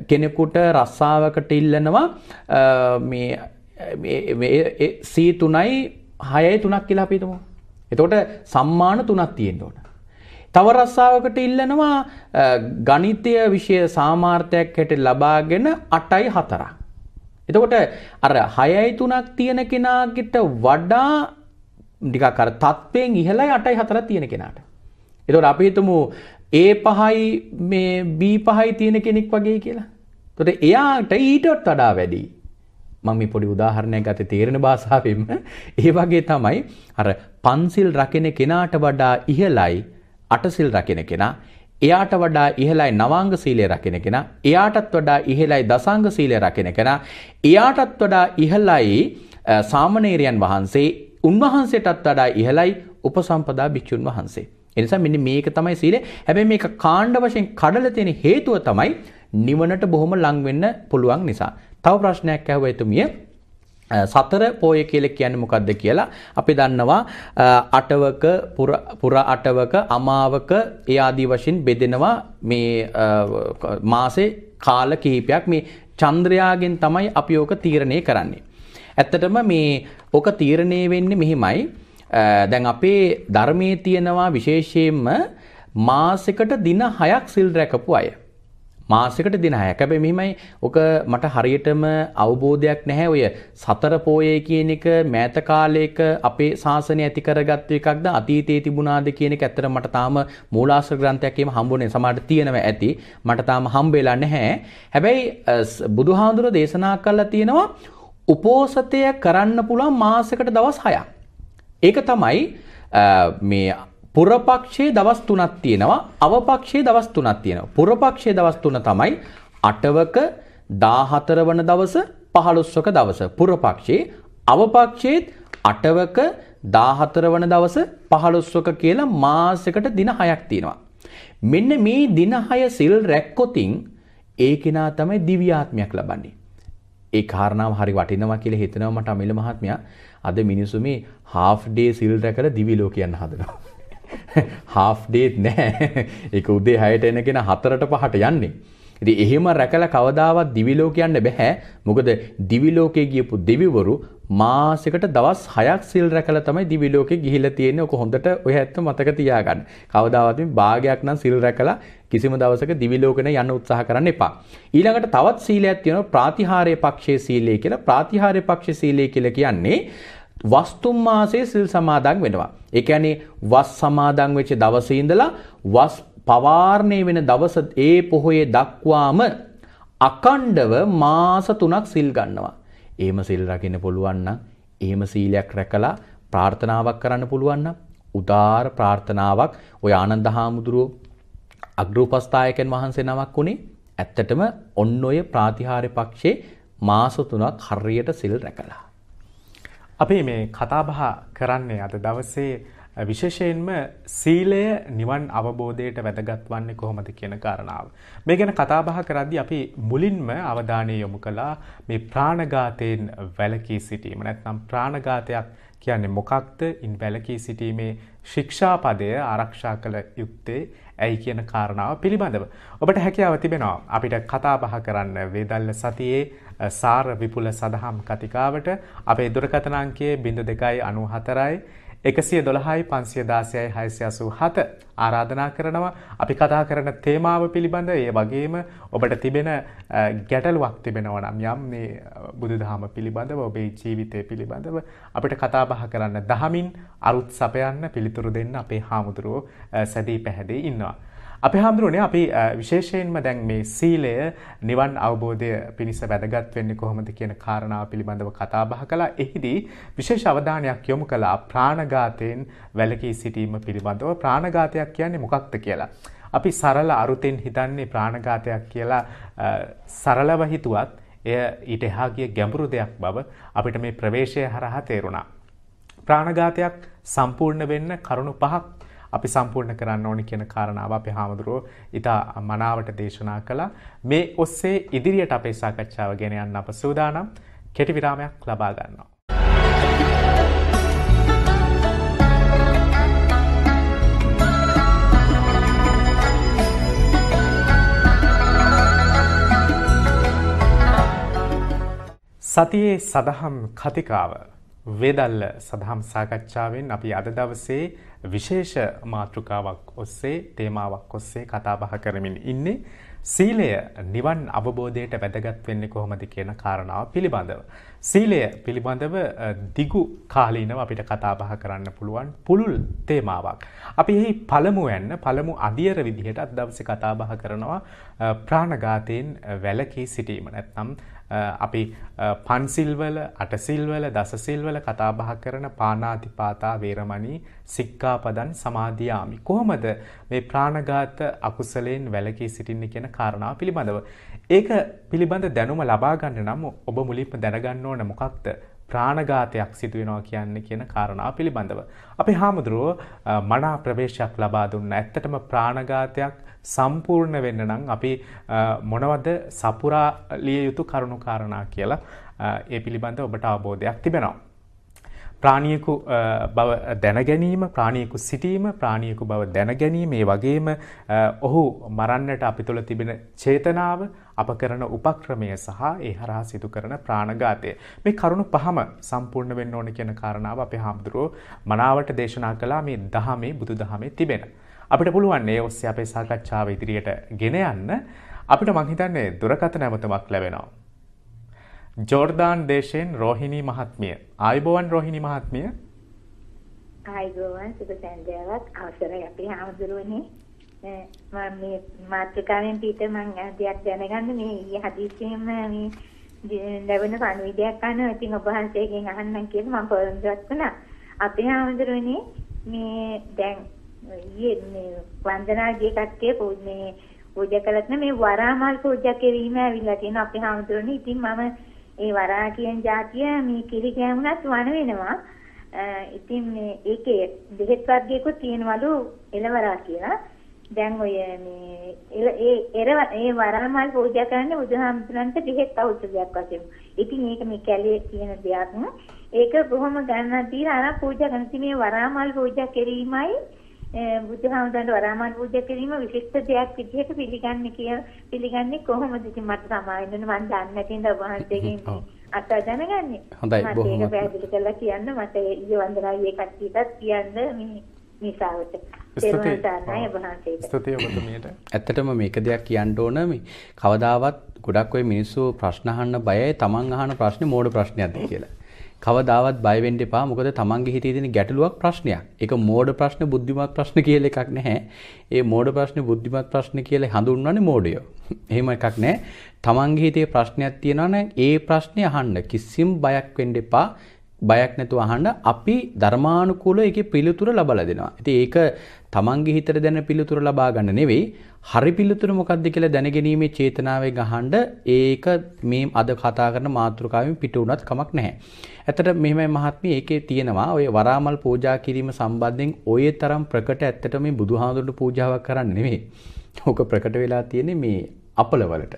කෙනෙකුට රස්සාවකට ඉල්ලනවා මේ මේ C3යි 6යි 3ක් කියලා අපි හිතමු. එතකොට සම්මාන තුනක් තියෙන්න ඕන. තව රස්සාවකට ඉල්ලනවා ගණිතය විෂය සාමාර්ථයක් හැට ලබාගෙන 8යි 4ක්. එතකොට අර 6යි 3ක් තියෙන කෙනාට වඩා ටිකක් අර තත්ත්වයෙන් ඉහළයි 8යි 4ක් තියෙන කෙනාට. එතකොට අපි හිතමු A5යි මේ B5යි තියෙන කෙනෙක් වගේ කියලා. එතකොට එයාට ඊටත් වඩා වැඩි. මම මේ පොඩි උදාහරණයක් ගත්තේ තේරෙන භාෂාවෙම ඒ වගේ තමයි අර පන්සිල් රකින්න කෙනාට වඩා ඉහළයි අටසිල් රකින කෙනා එයාට වඩා ඉහළයි නවාංග සීලය රකින කෙනා එයාටත් වඩා ඉහළයි දසංග සීලය රකින කෙනා එයාටත් වඩා ඉහළයි සාමණේරයන් වහන්සේ උන්වහන්සේටත් වඩා ඉහළයි උපසම්පදා භික්ෂුන් වහන්සේ එනිසා මෙන්න මේක තමයි සීලය හැබැයි මේක කාණ්ඩ වශයෙන් කඩලා තියෙන හේතුව තමයි නිවනට බොහොම ලං වෙන්න පුළුවන් නිසා තව ප්‍රශ්නයක් ඇහුවා එතුමිය සතර පෝය කියල කියන්නේ මොකක්ද කියලා අපි දන්නවා අටවක පුර අටවක අමාවක ඒ ආදී වශයෙන් බෙදෙනවා මේ මාසේ කාල කිහිපයක් මේ චන්ද්‍රයාගෙන් තමයි අපි ඕක තීරණය කරන්නේ. ඇත්තටම මේ ඕක තීරණය වෙන්නේ මෙහිමයි. දැන් අපේ ධර්මයේ තියෙනවා විශේෂයෙන්ම මාසෙකට දින 6ක් සිල් රැකපු අය. මාසෙකට දින 6ක්. හැබැයි මෙහිමයි ඔක මට හරියටම අවබෝධයක් නැහැ ඔය සතර පෝයේ කියන එක මෑත කාලයක අපේ ශාසනය ඇති කරගත්තු එකක්ද අතීතයේ තිබුණාද කියන එක ඇත්තට මට තාම මූලාශ්‍ර ග්‍රන්ථයක් එහෙම හම්බුනේ සමහරට තියෙනවා ඇති. මට තාම හම්බෙලා නැහැ. හැබැයි බුදුහාඳුර දේශනා කළා තියෙනවා උපෝසතය කරන්න පුළුවන් මාසෙකට දවස් 6ක්. ඒක තමයි මේ පුරපක්ෂයේ දවස් තුනක් තියෙනවා අවපක්ෂයේ දවස් තුනක් තියෙනවා පුරපක්ෂයේ දවස් තුන තමයි අටවක 14 වන දවස 15වක දවස පුරපක්ෂයේ අවපක්ෂයේත් අටවක 14 වන දවස 15වක කියලා මාසයකට දින 6ක් තියෙනවා මෙන්න මේ දින 6 සිල් රැක්කොතින් ඒ කෙනා තමයි දිව්‍යාත්මයක් ලබන්නේ ඒ කාරණාව හරි වටිනවා කියලා හිතනවා මට අමිල මහත්මයා අද මිනිස්සු මේ half day සිල් රැකලා දිවි ලෝක යන්න හදනවා half dayත් නැහැ. ඒක උදේ 6ට එන කෙනා 4ට 5ට යන්නේ. ඉතින් එහෙම රැකලා කවදාවත් දිවි ලෝකයන්ට බෑ. මොකද දිවි ලෝකේ ගියපු දෙවිවරු මාසෙකට දවස් 6ක් සිල් රැකලා තමයි දිවි ලෝකේ ගිහිලා තියෙන්නේ. ඔක හොඳට ඔය ඇත්ත මතක තියාගන්න. කවදාවත් මේ භාගයක් නම් සිල් රැකලා කිසිම දවසක දිවි ලෝකෙන යන්න උත්සාහ කරන්න එපා. ඊළඟට තවත් සීලයක් තියෙනවා ප්‍රාතිහාර්ය පක්ෂයේ සීලය කියලා. ප්‍රාතිහාර්ය පක්ෂයේ සීලය කියලා කියන්නේ වස්තුම් මාසයේ සිල් සමාදන් වෙනවා. ඒ කියන්නේ වස් සමාදන් වෙච්ච දවසේ ඉඳලා වස් පවාරණය වෙන දවස ඒ පොහොයේ දක්වාම අකණ්ඩව මාස 3ක් සිල් ගන්නවා. එහෙම සිල් රකින්න පුළුවන් නම් එහෙම සීලයක් රැකලා ප්‍රාර්ථනාවක් කරන්න පුළුවන් නම් උදාාර ප්‍රාර්ථනාවක් ඔය ආනන්ද හාමුදුරුව අග්‍රූපස්ථායකයන් වහන්සේ නමක් උනේ ඇත්තටම ඔන්න ඔය ප්‍රාතිහාර්ය පක්ෂේ මාස 3ක් හරියට සිල් රැකලා අපි මේ කතාබහ කරන්නේ අද දවසේ විශේෂයෙන්ම සීලය නිවන් අවබෝධයට වැදගත් වන්නේ කොහොමද කියන කාරණාව. මේ ගැන කතාබහ කරද්දී අපි මුලින්ම අවධානය යොමු කළා මේ ප්‍රාණඝාතයෙන් වැළකී සිටීම. නැත්නම් ප්‍රාණඝාතයක් කියන්නේ මොකක්ද? ඉන් වැළකී සිටීමේ ශික්ෂාපදය ආරක්ෂා කළ යුත්තේ ඇයි කියන කාරණාව පිළිබඳව. ඔබට හැකියාව තිබෙනවා අපිට කතාබහ කරන්න වේදල්ල සතියේ සාර විපුල සදහම් කතිකාවට අපේ දුරකථන අංකයේ 0294යි එකසිය දොළහයි පන්සිය දාසයයි හයිසියසූ හත ආරාධනා කරනවා අපි කතා කරන තේමාව පිළිබඳ ඒ වගේම ඔබට තිබෙන ගැටලුවක් තිබෙනව නම් යම් මේ බුදුදහම පිළිබඳව ඔබේ ජීවිතය පිළිබඳව අපිට කතාබහ කරන්න දහමින් අරුත් සපයන්න පිළිතුරු දෙන්න අපේ හාමුදුරුවෝ සැදී පැහැදී ඉන්නවා. අපි හාමුදුරුවනේ අපි විශේෂයෙන්ම දැන් මේ සීලය නිවන් අවබෝධය පිණිස වැදගත් වෙන්නේ කොහොමද කියන කාරණාව පිළිබඳව කතා බහ කළා. එහිදී විශේෂ අවධානයක් යොමු කළා ප්‍රාණඝාතයෙන් වැළකී සිටීම පිළිබඳව. ප්‍රාණඝාතයක් කියන්නේ මොකක්ද කියලා. අපි සරල අරුතෙන් හිතන්නේ ප්‍රාණඝාතයක් කියලා සරලව හිතුවත් එය ඊට එහා ගිය ගැඹුරු දෙයක් බව අපිට මේ ප්‍රවේශය හරහා තේරුණා. ප්‍රාණඝාතයක් සම්පූර්ණ වෙන්න කරුණු පහක් අපි සම්පූර්ණ කරන්න ඕනි කියන කාරණාව අපේ හාමුදුරුව ඉතා මනාවට දේශනා කළා. මේ ඔස්සේ ඉදිරියට අපේ සාකච්ඡාව ගෙන යන්න අප සූදානම් කෙටි විරාමයක් ලබා ගන්නවා. සතියේ සදහම් කතිකාව වේදල්ල සදහම් සාකච්ඡාවෙන් අපි අද දවසේ විශේෂ මාතෘකාවක් ඔස්සේ තේමාවක් ඔස්සේ කතා බහ කරමින් ඉන්නේ සීලය නිවන් අවබෝධයට වැදගත් වෙන්නේ කොහොමද කියන කාරණාව පිළිබඳව. සීලය පිළිබඳව දිගු කාලීනව අපිට කතා බහ කරන්න පුළුවන් පුළුල් තේමාවක්. අපි එහි පළමු යන්න පළමු අදියර විදිහට අදවසේ කතා බහ කරනවා ප්‍රාණඝාතයෙන් වැළකී සිටීම. නැත්නම් අපි පන්සිල්වල අටසිල්වල දසසිල්වල කතාබහ කරන පානාතිපාතා වේරමණී සික්කාපදන් සමාධයාමි. කොහොමද මේ ප්‍රාණඝාත අකුසලයෙන් වැලකී සිටින්න කියන කාරණාව පිළිබඳව. ඒක පිළිබඳ දැනුම ලබාගන්න නම් ඔබ මුලින්ම දැනගන්න ඕන මොකක්ද ප්‍රාණඝාතයක් සිදුවෙනවා කියන්න කියන කාරණාව පිළිබඳව. අපි හාමුදුරුව මනා ප්‍රවේශයක් ලබා දුන්න ඇත්තටම ප්‍රාණඝාතයක් සම්පූර්ණ වෙන්න නම් අපි මොනවද සපුරා ලිය යුතු කරුණු කාරණා කියලා ඒ පිළිබඳ ඔබට අවබෝධයක් තිබෙනවා. ප්‍රාණියකු බව දැනගැනීම ප්‍රාණියකු සිටීම ප්‍රාණියකු බව දැනගැනීම ඒ වගේම ඔහු මරන්නට අපි තුළ තිබෙන චේතනාව අප කරන උපක්‍රමය සහ ඒ හරහා සිදු කරන ප්‍රාණඝාතය මේ කරුණු පහම සම්පූර්ණ වෙන්න ඕන කියන කාරණාව අපේ හාමුදුරුවෝ මනාවට දේශනා කළා මේ දහමේ බුදු දහමේ තිබෙන. අපිට පුළුවන් ඒ ඔස්සේ අපේ සාකච්ඡාව ඉදිරියට ගෙන යන්න අපිට මංහිතන්නේ දුරකත නැමතමක් ලැබෙනවා. ජෝර්ධාන් දේශයෙන් රෝහිණී මහත්මිය අයිබෝවන් රෝහිණි මහත්මිය අයිබෝවන් සුබ සැන්දෑවක් අවසරයි අපේ හාමුදුරුවනේ මම මේ මාත්‍රිකාවෙන් පිට මම දෙයක් දැනගන්න මේ ඊයේ හදිස්සියෙම මේ ලැබෙන පණිවිඩයක් අහනවා. ඉතින් ඔබ වහන්සේගෙන් අහන්නම් කියලා මම පොරොන්දුවක් වුණා. අපේ ආමඳුරනේ මේ දැන් ඊයේ මේ වන්දනා ගිය කට්ටිය පූජනේ පූජා කළත් මේ වරාමල් පූජා කිරීම ඇවිල්ලා තියෙනවා අපේ හැමතුරුනේ. ඉතින් මම ඒ වරා කියන જાතිය මේ කිරි කෑමකට වණ වෙනවා. ඉතින් මේ ඒකේ දෙහෙත් වර්ගයකුත් තියෙනවලු එළවරා කියලා. දැන් ඔය මේ ඒ එර ඒ වරාමල් පූජා කරන්නේ බුදුහාමුදුරන්ට දෙහෙත් ඖෂධයක් වශයෙන්. ඉතින් මේක මේ කැලේ තියෙන දෙයක්. ඒක බොහොම ගණන් දීලා අර පූජා කරන මේ වරාමල් පූජා කිරීමයි බුදුහාමුදුරන්ට වරාමන් පූජා කිරීම විශිෂ්ට දෙයක් විදිහට පිළිගන්නේ කියලා පිළිගන්නේ කොහොමද ඉතින් මට සමාවෙන්න මම දන්නේ නැති ඉඳ වහන්සේගෙන් අත දැනගන්නේ හොඳයි බොහොම පැහැදිලි කරලා කියන්න මට ඊයේ වන්දනාවේ කට්ටියටත් කියන්න මේ නිසාවට ඇත්තටම මේක දෙයක් කියන්න ඕන මේ කවදාවත් ගොඩක් ඔය මිනිස්සු ප්‍රශ්න අහන්න බයයි තමන් අහන ප්‍රශ්නේ මෝඩ ප්‍රශ්නයක්ද කියලා. කවදාවත් බය වෙන්න එපා. මොකද තමන්ගේ හිතේ තියෙන ගැටලුවක් ප්‍රශ්නයක්. ඒක මෝඩ ප්‍රශ්න, බුද්ධිමත් ප්‍රශ්න කියලා එකක් නැහැ. ඒ මෝඩ ප්‍රශ්න, බුද්ධිමත් ප්‍රශ්න කියලා හඳුන්වන්නේ මෝඩයෝ. එහෙම එකක් නැහැ. තමන්ගේ හිතේ ප්‍රශ්නයක් තියෙනවා නම් ඒ ප්‍රශ්නේ අහන්න කිසිම බයක් වෙන්න එපා. බයක් නැතුව අහන්න අපි ධර්මානුකූලව ඒකේ පිළිතුර ලබලා දෙනවා. ඉතින් ඒක තමන්ගේ හිතට දැන පිළිතුර ලබා ගන්න නෙවෙයි හරි පිළිතුර මොකක්ද කියලා දැනගැනීමේ චේතනාවේ ගහනද ඒක මේ අද කතා කරන මාතෘකාවෙන් පිට වුණත් කමක් නැහැ. ඇත්තට මෙහෙමයි මහත්මී ඒකේ තියෙනවා ඔය වරාමල් පූජා කිරීම සම්බන්ධයෙන් ඔය තරම් ප්‍රකට ඇත්තට මේ බුදුහාඳුනට පූජාවක් කරන්න නෙවෙයි. ඕක ප්‍රකට වෙලා තියෙන්නේ මේ අපලවලට.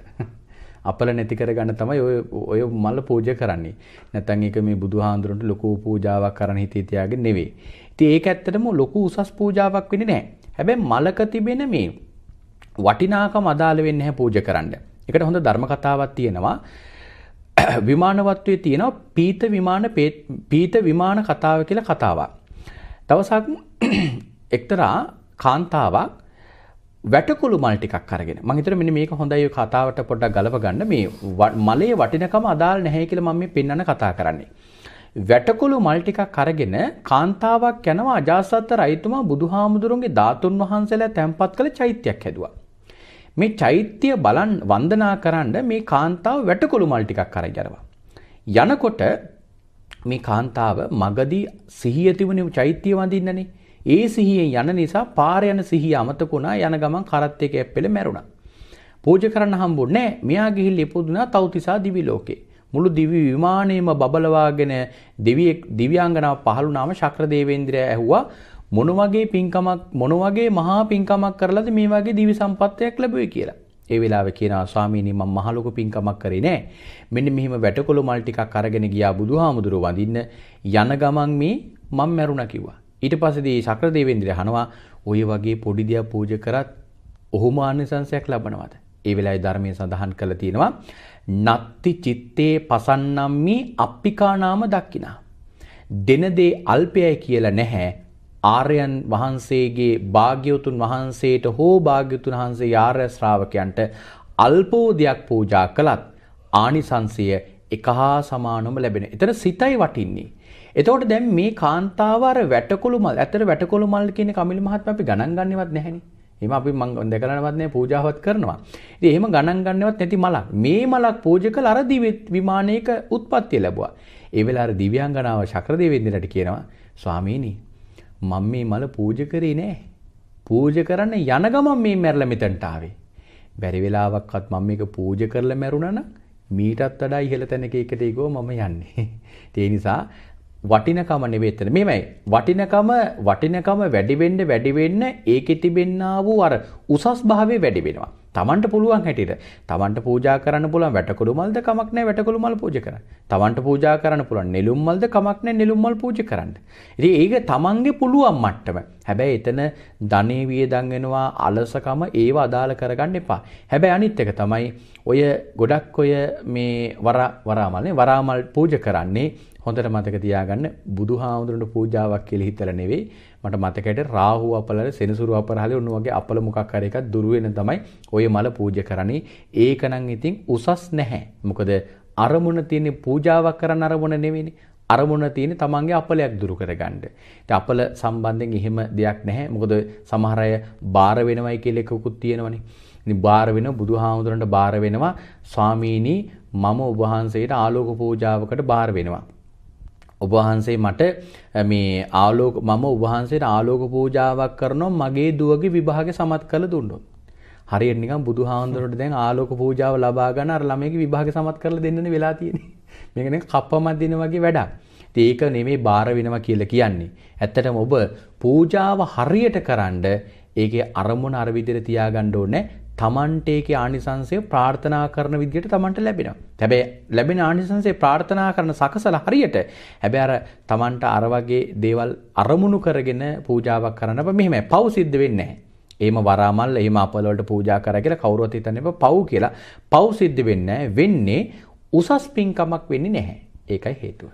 අපල නැති කරගන්න තමයි ඔය ඔය මල පූජා කරන්නේ. නැත්නම් ඒක මේ බුදුහාඳුනට ලොකු පූජාවක් කරන්න හිතේ තියාගෙන නෙවෙයි. ඉතින් ඒක ඇත්තටම ලොකු උසස් පූජාවක් වෙන්නේ නැහැ. හැබැයි මලක තිබෙන මේ වටිනාකම අදාළ වෙන්නේ නැහැ පූජා කරන්න. ඒකට හොඳ ධර්ම කතාවක් තියෙනවා. විමානවත්වයේ තියෙනවා පීත විමාන පීත විමාන කතාව කියලා කතාවක්. දවසක් එක්තරා කාන්තාවක් වැටකුළු මල් ටිකක් අරගෙන මම හිතර මෙන්න මේක හොඳයි කතාවට පොඩ්ඩක් ගලප ගන්න මේ මලේ වටිනකම අදාළ නැහැ කියලා මම මේ පෙන්වන්න කතා කරන්නේ. වැටකුළු මල් ටිකක් අරගෙන කාන්තාවක් යනවා අජාසත් රජතුමා බුදුහාමුදුරන්ගේ ධාතුන් වහන්සේලා තැන්පත් කළ චෛත්‍යයක් හැදුවා. මේ චෛත්‍ය බලන් වන්දනා කරන්න මේ කාන්තාව වැටකුළු මල් ටිකක් අරගෙන යනවා. යනකොට මේ කාන්තාව මගදී සිහිය තිබුණේ චෛත්‍ය වඳින්නනේ. ඒ සිහියෙන් යන නිසා පාර යන සිහිය අමතක වුණා යන ගමන් කරත් එක ඇප්පෙල මැරුණා. පූජ කරන්න හම්බුනේ නැහැ. මෙයා ගිහිල්ලා ඉපදුනා තවතිසා දිවි ලෝකේ. මුළු දිවි විමානයේම බබලවාගෙන දෙවියෙක් දිව්‍යාංගනාව පහළුණාම ශක්‍ර දේවේන්ද්‍රය ඇහුවා මොන වගේ පින්කමක් මොන වගේ මහා පින්කමක් කරලාද මේ වගේ දිවි සම්පත්තියක් ලැබුවේ කියලා. ඒ වෙලාවේ කියනවා ස්වාමීනි මම මහ ලොකු පින්කමක් කරේ නෑ. මෙන්න මෙහිම වැටකොළු මල් ටිකක් අරගෙන ගියා බුදුහාමුදුරුව වඳින්න යන ගමන් මේ මම මැරුණා කිව්වා. ඊට පස්සේදී ශක්‍ර දේවේන්ද්‍රය අහනවා ඔය වගේ පොඩි දෙයක් පූජා කරත් ඔහුම ආනිසංසයක් ලබනවාද? ඒ වෙලාවේ ධර්මයේ සඳහන් කළා තියෙනවා නත්ති චitte පසන්නම්මි අප්පිකා නාම දක්ිනා දෙන දේ අල්පයයි කියලා නැහැ ආර්යයන් වහන්සේගේ භාග්‍යවතුන් වහන්සේට හෝ භාග්‍යවතුන් වහන්සේ ආර්ය ශ්‍රාවකයන්ට අල්පෝදයක් පූජා කළත් ආනිසංසය එක හා සමානම ලැබෙන. එතන සිතයි වටින්නේ. එතකොට දැන් මේ කාන්තාව අර වැටකොළු මල්, ඇත්තට වැටකොළු මල් කියන කමිල මහත්මයා අපි ගණන් ගන්නවත් නැහෙනේ. එහෙම අපි මං දැකලාවත් නෑ පූජාවත් කරනවා. ඉතින් එහෙම ගණන් ගන්නවත් නැති මලක්. මේ මලක් පූජා කළ අර දිව්‍ය විමානයක උත්පත්තිය ලැබුවා. ඒ වෙලාවේ අර දිව්‍යාංගනාව ශක්‍රදේවේන්ද්‍රට කියනවා ස්වාමීනි මම මේ මල පූජා කරේ නෑ. පූජා කරන්න යන ගමන් මේ මැරලා මෙතනට ආවේ. බැරි වෙලාවක්වත් මම මේක පූජා කරලා මැරුණා නම් මීටත් වඩා ඉහළ තැනක එකට ඒකෝ මම යන්නේ. ඒ නිසා වටිනකම නෙවෙයි එතන. මේමයි වටිනකම වටිනකම වැඩි වෙන්න වැඩි වෙන්න ඒකේ තිබෙන්නා වූ අර උසස් භාවය වැඩි වෙනවා. Tamanට පුළුවන් හැටියට. Tamanට පූජා කරන්න පුළුවන් වැටකොළු මල්ද කමක් නැහැ වැටකොළු මල් පූජා කරන්න. Tamanට පූජා කරන්න පුළුවන් නෙළුම් මල්ද කමක් නැහැ නෙළුම් මල් පූජා කරන්න. ඉතින් ඒක Tamanගේ පුළුවන් මට්ටම. හැබැයි එතන ධනේ වියදම් වෙනවා අලසකම ඒව අදාළ කරගන්න එපා. හැබැයි අනිත් එක තමයි ඔය ගොඩක් ඔය මේ වරා වරාමල්නේ වරාමල් පූජා කරන්නේ හොඳට මතක තියාගන්න බුදුහාමුදුරන්ට පූජාවක් කියලා හිතලා නෙවෙයි මට මතකයට රාහු අපලර සෙනසුරු අපරහලේ උණු වගේ අපල මොකක් හරි එකක් දුරු වෙන තමයි ඔය මල පූජා කරන්නේ ඒකනම් ඉතින් උසස් නැහැ මොකද අරමුණ තියෙන පූජාවක් කරන අරමුණ නෙවෙයිනේ අරමුණ තියෙන තමන්ගේ අපලයක් දුරු කරගන්න. ඉතින් අපල සම්බන්ධයෙන් එහෙම දෙයක් නැහැ. මොකද සමහර අය බාර වෙනවයි කියලා එකකුත් තියෙනවනේ. ඉතින් බාර වෙන බුදුහාමුදුරන්ට බාර වෙනවා ස්වාමීනි මම ඔබ වහන්සේට ආලෝක පූජාවකට බාර වෙනවා. ඔබ වහන්සේ මට මේ ආලෝක මම ඔබ වහන්සේට ආලෝක පූජාවක් කරනවා මගේ දුවගේ විභාගේ සමත් කළ දුන්නොත්. හරියට නිකන් බුදුහාඳුනට දැන් ආලෝක පූජාව ලබා ගන්න අර ළමයිගේ විභාගේ සමත් කරලා දෙන්නනේ වෙලා තියෙන්නේ. මේක නිකන් කප්පමක් දෙන වගේ වැඩක්. ඒක නෙමේ බාර වෙනවා කියලා කියන්නේ. ඇත්තටම ඔබ පූජාව හරියට කරන්ඩ ඒකේ අරමුණ අර විදිහට තියාගන්න ඕනේ. තමන්ට ඒකේ ආනිසංසය ප්‍රාර්ථනා කරන විදිහට තමන්ට ලැබෙනවා. හැබැයි ලැබෙන ආනිසංසය ප්‍රාර්ථනා කරන සකසල හරියට හැබැයි අර තමන්ට අර වගේ දේවල් අරමුණු කරගෙන පූජාවක් කරන්න බෑ මෙහෙමයි. පව් සිද්ධ වෙන්නේ නැහැ. ඒම වරාමල් එහෙම අපල වලට පූජා කරා කියලා කවුරුවත් හිතන්න එපා පව් කියලා. පව් සිද්ධ වෙන්නේ වෙන්නේ උසස් පින්කමක් වෙන්නේ නැහැ. ඒකයි හේතුව.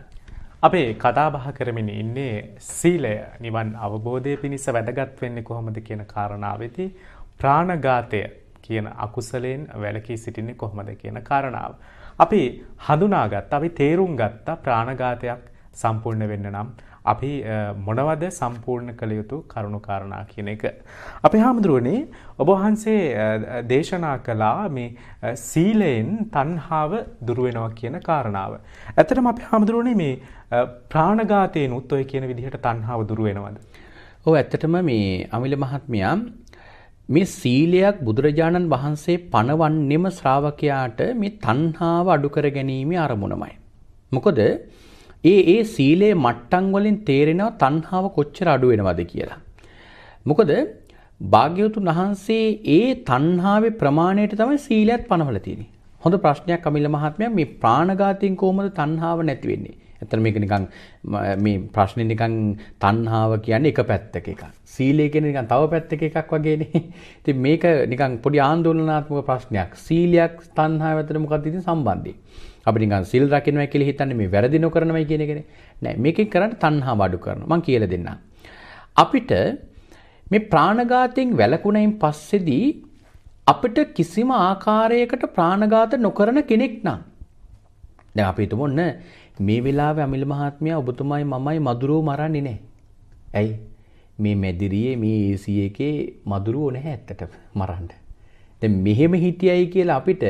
අපේ කතා බහ කරමින් ඉන්නේ සීලය නිවන් අවබෝධය පිණිස වැදගත් වෙන්නේ කොහොමද කියන කාරණාවෙදී ප්‍රාණඝාතය කියන අකුසලයෙන් වැළකී සිටින්නේ කොහොමද කියන කාරණාව. අපි හඳුනාගත් අපි තේරුම් ගත්තා ප්‍රාණඝාතයක් සම්පූර්ණ වෙන්න නම් අපි මොනවද සම්පූර්ණ කළ යුතු කරුණු කාරණා කියන එක. අපි හාමුදුරුවනේ ඔබ වහන්සේ දේශනා කළා මේ සීලයෙන් තණ්හාව දුර වෙනවා කියන කාරණාව. ඇත්තටම අපි හාමුදුරුවනේ මේ ප්‍රාණඝාතයෙන් උත් ඔය කියන විදිහට තණ්හාව දුර වෙනවද? ඔව් ඇත්තටම මේ අමිල මහත්මයා මේ සීලයක් බුදුරජාණන් වහන්සේ පණවන්නෙම ශ්‍රාවකයාට මේ තණ්හාව අඩු කර ගැනීම අරමුණමයි. මොකද ඒ ඒ සීලේ මට්ටම් වලින් තේරෙනවා තණ්හාව කොච්චර අඩු වෙනවද කියලා. මොකද භාග්‍යවතුන් වහන්සේ ඒ තණ්හාවේ ප්‍රමාණයට තමයි සීලයත් පණවලා තියෙන්නේ. හොඳ ප්‍රශ්නයක් අමිල මහත්මයා මේ ප්‍රාණඝාතයෙන් කොහොමද තණ්හාව නැති වෙන්නේ? ඇත්තට මේක නිකන් මේ ප්‍රශ්නේ නිකන් තණ්හාව කියන්නේ එක පැත්තක එකක්. සීලය කියන්නේ නිකන් තව පැත්තක එකක් වගේනේ. ඉතින් මේක නිකන් පොඩි ආందోලනාත්මක ප්‍රශ්නයක්. සීලයක් තණ්හාව අතර මොකක්ද ඉතින් සම්බන්ධය? අපි නිකන් සීල් රකින්නවා කියලා හිතන්නේ මේ වැරදි නොකරනවයි කියන එකනේ. නෑ මේකෙන් කරන්නේ තණ්හාව අඩු කරනවා. මම කියලා දෙන්නම්. අපිට මේ ප්‍රාණඝාතයෙන් වැළකුණයින් පස්සේදී අපිට කිසිම ආකාරයකට ප්‍රාණඝාත නොකරන කෙනෙක් නම් දැන් අපි හිතමු ඔන්න මේ වෙලාවේ අමිල මහත්මයා ඔබතුමයි මමයි මදුරුව මරන්නේ නැහැ. ඇයි? මේ මැදිරියේ මේ AC එකේ මදුරුව නැහැ ඇත්තටම මරන්න. දැන් මෙහෙම හිටියයි කියලා අපිට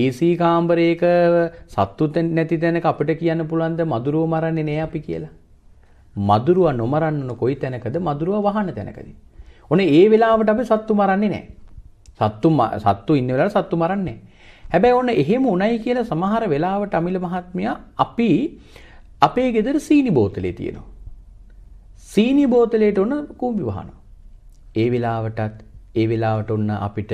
AC කාමරයක සත්තු නැති තැනක අපිට කියන්න පුළුවන්ද මදුරුව මරන්නේ නෑ අපි කියලා. මදුරුව නොමරන්න කොයි තැනකද මදුරුව වහන තැනකද. ඔන ඒ වෙලාවට අපි සත්තු මරන්නේ නෑ. සත්තු සත්තු ඉන්න වෙලාවට සත්තු මරන්නේ හැබැයි ඔන්න එහෙම උණයි කියලා සමහර වෙලාවට අමිල මහත්මයා අපි අපේ ගෙදර සීනි බෝතලේ තියෙනවා. සීනි බෝතලේට ඔන්න කූඹි වහනවා. ඒ වෙලාවටත් ඒ වෙලාවට ඔන්න අපිට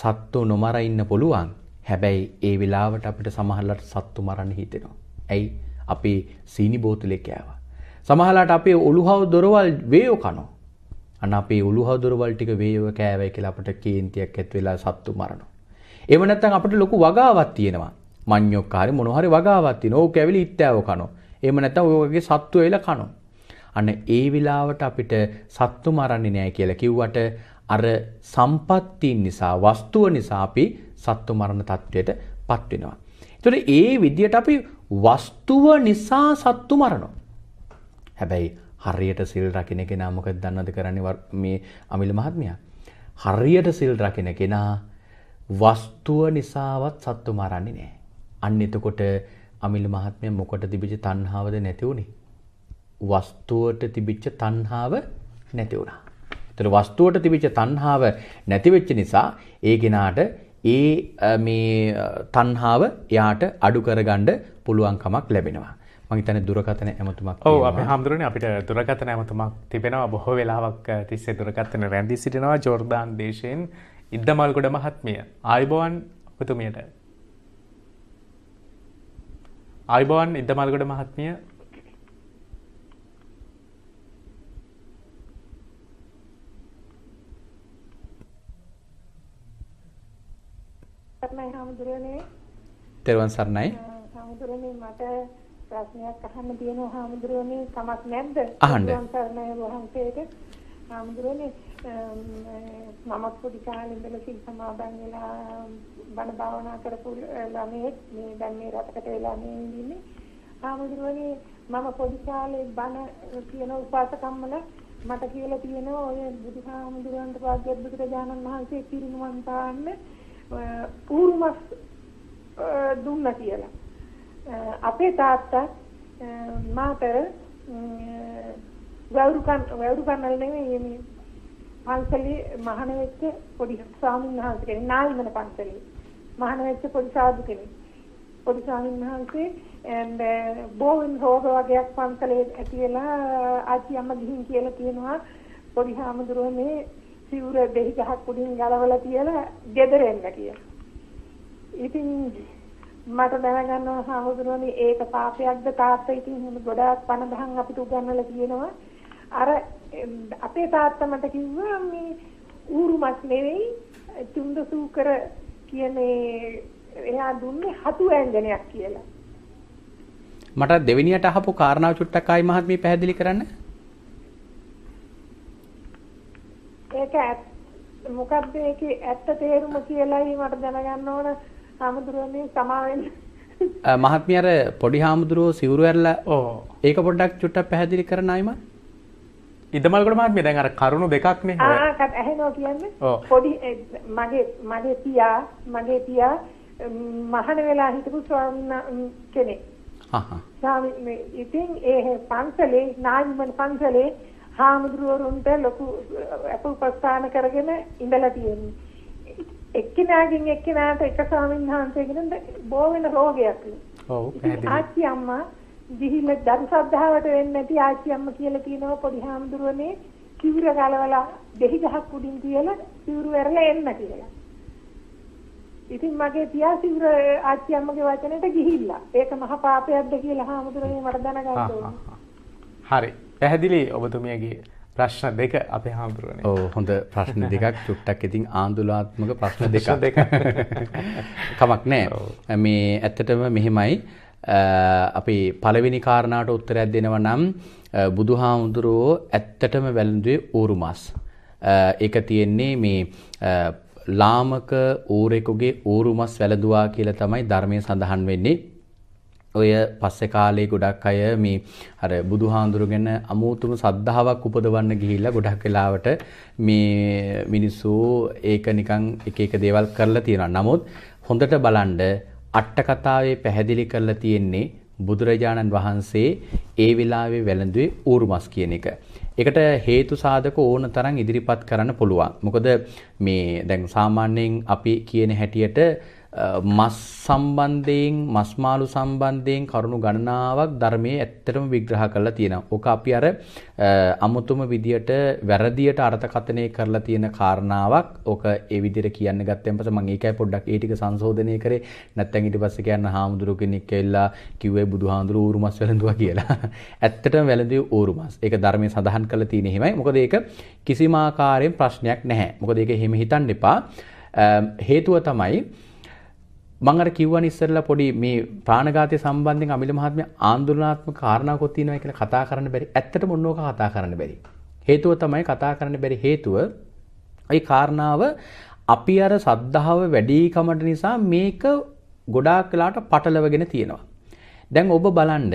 සත්තු නොමර ඉන්න පුළුවන්. හැබැයි ඒ වෙලාවට අපිට සමහරලාට සත්තු මරන්න හිතෙනවා. ඇයි? අපේ සීනි බෝතලේ කෑවා. සමහරලාට අපේ ඔළුහව දොරවල් වේයෝ කනවා. අන්න අපේ ඔළුහව දොරවල් ටික වේයව කෑවයි කියලා අපිට කේන්තියක් ඇත් වෙලා සත්තු මරනවා. එහෙම නැත්නම් අපිට ලොකු වගාවක් තියෙනවා. මඤ්ඤොක් හරි මොනවා හරි වගාවක් තියෙනවා. ඕක ඇවිල ඉත්තෑව කනවා. එහෙම නැත්නම් ඔය වගේ සත්තු එලා කනවා. අන්න ඒ වෙලාවට අපිට සත්තු මරන්නේ නැහැ කියලා කිව්වට අර සම්පත්තිය නිසා වස්තුව නිසා අපි සත්තු මරණ තත්වයට පත් වෙනවා. ඒතර ඒ විදියට අපි වස්තුව නිසා සත්තු මරනවා. හැබැයි හරියට සිල් රකින්න කෙනා මොකද දන්නවද කරන්නේ මේ අමිල මහත්මයා? හරියට සිල් රකින්න කෙනා වස්තුව නිසාවත් සත්තු මරන්නේ නැහැ. අන්න එතකොට අමිල මහත්මයා මොකට තිබිච්ච තණ්හාවද නැති වුනේ? වස්තුවට තිබිච්ච තණ්හාව නැති වුණා. ඒතර වස්තුවට තිබිච්ච තණ්හාව නැති වෙච්ච නිසා ඒ කෙනාට ඒ මේ තණ්හාව එයාට අඩු කරගන්න පුළුවන්කමක් ලැබෙනවා. මං හිතන්නේ දුරකථන ඇමතුමක් ඔව් අපේ හැමදෙරෝනේ අපිට දුරකථන ඇමතුමක් තිබෙනවා බොහෝ වෙලාවක් තිස්සේ දුරකථන රැඳී සිටිනවා ජෝර්දාන් දේශයෙන් ඉද්දමල්ගොඩ මහත්මිය ආයුබවන් ඔබතුමියට ආයුබවන් ඉද්දමල්ගොඩ මහත්මිය තෙරුවන් සරණයි හාමුදුරනේ මට ප්‍රශ්නයක් අහන්න තියෙනවා හාමුදුරනේ කමක් නැද්ද අහන්න සරණයි වහන්සේට හාමුදුරනේ මමත් පොඩි කාලේ ඉඳලා සිල් සමාදන් වෙලා ehm, බණ භාවනා කරපු eh, ළමයෙක් මේ දැන් මේ රටකට වෙලා මේ ඉන්නේ ආමුදුරනේ මම පොඩි කාලේ බණ eh, කියන උපාසකම්මල මට කියලා තියෙනවා ඔය බුදුහාමුදුරන්ට වාග්යත් බුදුරජාණන් වහන්සේ පිරිනුවන් පාන්න eh, ඌරුමස් දුන්නා කියලා. අපේ තාත්තා මාතර වැවුරු කන් වැවුරු කන්නල් නෙමෙයි මේ පන්සලේ මහාන වෙච්ච පොඩි ස්වාමීන් වහන්සේ කෙනෙක් නායිමන පන්සලේ මහාන වෙච්ච පොඩි සාදු කෙනෙක් පොඩි ස්වාමීන් වහන්සේ බෝවෙන් හෝග වගේක් පන්සලේ ඇති වෙලා ආච්චි අම්මා ගිහින් කියලා කියනවා පොඩි හාමුදුරුවෝ මේ සිවුර දෙහි ගහක් උඩින් ගලවලා තියලා ගෙදර එන්න කියලා. ඉතින් මට දැනගන්නවා හාමුදුරුවනේ ඒක පාපයක්ද තාත්තා ඉතින් ගොඩාක් පණ දහම් අපිට උගන්වලා කියනවා අර අපේ තාත්තා මට කිව්වා මේ ඌරු මස් නෙවෙයි චුන්ද සූකර කියන එයා දුන්නේ හතු ඇංජනයක් කියලා. මට දෙවෙනියට අහපු කාරණාව චුට්ටක් ආයි මහත්මිය පැහැදිලි කරන්න. ඒක මොකක්ද ඒකේ ඇත්ත තේරුම කියලායි මට දැනගන්න ඕන හාමුදුරුවනේ සමාවෙන්න. මහත්මිය අර පොඩි හාමුදුරුවෝ සිවුරු ඇරලා ඒක පොඩ්ඩක් චුට්ටක් පැහැදිලි කරන්න ආයිමත්. ඉදමල්ගොඩ මාත්මිය දැන් අර කරුණු දෙකක් නේ. ආ ඇහෙනවා කියන්නේ. පොඩි මගේ මගේ පියා මගේ පියා මහන වෙලා හිටපු ස්වාමීන් කෙනෙක්. හා හා. ඉතින් ඒ පන්සලේ නායිමන් පන්සලේ හාමුදුරුවරුන්ට ලොකු අප උපස්ථාන කරගෙන ඉඳලා තියෙන්නේ. එක්කෙනාගෙන් එක්කෙනාට එක ස්වාමීන් වහන්සේගෙන් බෝ වෙන රෝගයක්. ඔව්. ආච්චි අම්මා ගිහිල්ලා ධර්ම ශ්‍රද්ධාවට වෙන්නේ නැති ආච්චි අම්ම කියලා කියනවා පොඩි හාමුදුරුවනේ සිවුර ගලවලා දෙහි ගහක් උඩින් කියලා සිවුර වැරලා එන්න කියලා. ඉතින් මගේ පියා සිවුර ආච්චි අම්මගේ වචනෙට ගිහිල්ලා ඒක මහ පාපයක්ද කියලා හාමුදුරුවනේ මට දැනගන්න හරි. පැහැදිලි ඔබතුමියගේ ප්‍රශ්න දෙක අපේ හාමුදුරුවනේ. ඔව් හොඳ ප්‍රශ්න දෙකක් චුට්ටක් ඉතින් ආందోලනාත්මක ප්‍රශ්න දෙක. කමක් නැහැ. මේ ඇත්තටම මෙහෙමයි අපි පළවෙනි කාරණාවට උත්තරයක් දෙනවා නම් බුදුහාමුදුරුවෝ ඇත්තටම වැළඳුවේ ඌරු මාස්. ඒක තියෙන්නේ මේ ලාමක ඌරෙකුගේ ඌරු මාස් වැළඳුවා කියලා තමයි ධර්මයේ සඳහන් වෙන්නේ. ඔය පස්සේ කාලේ ගොඩක් අය මේ අර බුදුහාඳුරු ගැන අමෝතුම සද්ධාාවක් උපදවන්න ගිහිල්ලා ගොඩක් වෙලාවට මේ මිනිස්සු ඒක නිකන් එක එක දේවල් කරලා තියෙනවා. නමුත් හොඳට බලන්න අට්ටකතාවේ පැහැදිලි කරලා තියෙන්නේ බුදුරජාණන් වහන්සේ ඒ වෙලාවේ වැළඳුවේ ඌරුමස් කියන එක. ඒකට හේතු සාධක ඕන තරම් ඉදිරිපත් කරන්න පුළුවන්. මොකද මේ දැන් සාමාන්‍යයෙන් අපි කියන හැටියට මස් සම්බන්ධයෙන් මස් මාළු සම්බන්ධයෙන් කරුණු ගණනාවක් ධර්මයේ ඇත්තටම විග්‍රහ කරලා තියෙනවා. ඕක අපි අර අමුතුම විදියට වැරදියට අර්ථකථනය කරලා තියෙන කාරණාවක්. ඕක ඒ විදියට කියන්න ගත්තෙන් පස්සේ මම ඒකයි පොඩ්ඩක් ඒ ටික සංශෝධනය කරේ. නැත්නම් ඊට පස්සේ කියන්න හාමුදුරු කෙනෙක් ඇවිල්ලා කිව්වේ බුදුහාඳුරු ඌරුමස් වැළඳුවා කියලා. ඇත්තටම වැළඳුවේ ඌරුමස්. ඒක ධර්මයේ සඳහන් කරලා තියෙන හිමයි. මොකද ඒක කිසිම ආකාරයෙන් ප්‍රශ්නයක් නැහැ. මොකද ඒක හිම හිතන්න එපා. හේතුව තමයි මං අර කිව්වන ඉස්සෙල්ලා පොඩි මේ ප්‍රාණඝාතය සම්බන්ධයෙන් අමිල මහත්මයා ආందోලනාත්මක කාරණාවක් තියෙනවා කියලා කතා කරන්න බැරි. ඇත්තටම ඔන්නෝක කතා කරන්න බැරි. හේතුව තමයි කතා කරන්න බැරි හේතුව ඒ කාරණාව අපි අර සද්ධාව වැඩිකමට නිසා මේක ගොඩාක් වෙලාට පටලවගෙන තියෙනවා. දැන් ඔබ බලන්න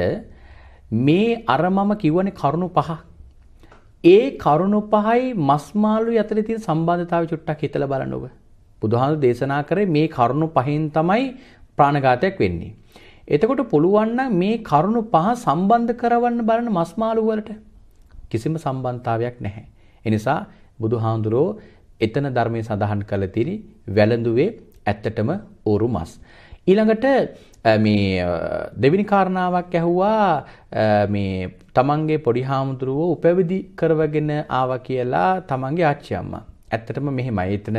මේ අර මම කිව්වනේ කරුණු පහ. ඒ කරුණු පහයි මස් මාළු අතරේ තියෙන සම්බන්ධතාවය චුට්ටක් හිතලා බලන්න ඔබ. බුදුහාමුදුරු දේශනා කරේ මේ කරුණු පහෙන් තමයි ප්‍රාණඝාතයක් වෙන්නේ. එතකොට පුළුවන් මේ කරුණු පහ සම්බන්ධ කරවන්න බලන මස්මාළු වලට කිසිම සම්බන්ධතාවයක් නැහැ. ඒ නිසා බුදුහාඳුරෝ එතන ධර්මයේ සඳහන් කළ තිරි වැළඳුවේ ඇත්තටම ඕරු මස්. ඊළඟට මේ දෙවෙනි කාරණාවක් ඇහුවා මේ තමන්ගේ පොඩි හාමුදුරුවෝ උපැවිදි කරවගෙන ආවා කියලා තමන්ගේ ආච්චි අම්මා. ඇත්තටම මෙහෙමයි. එතන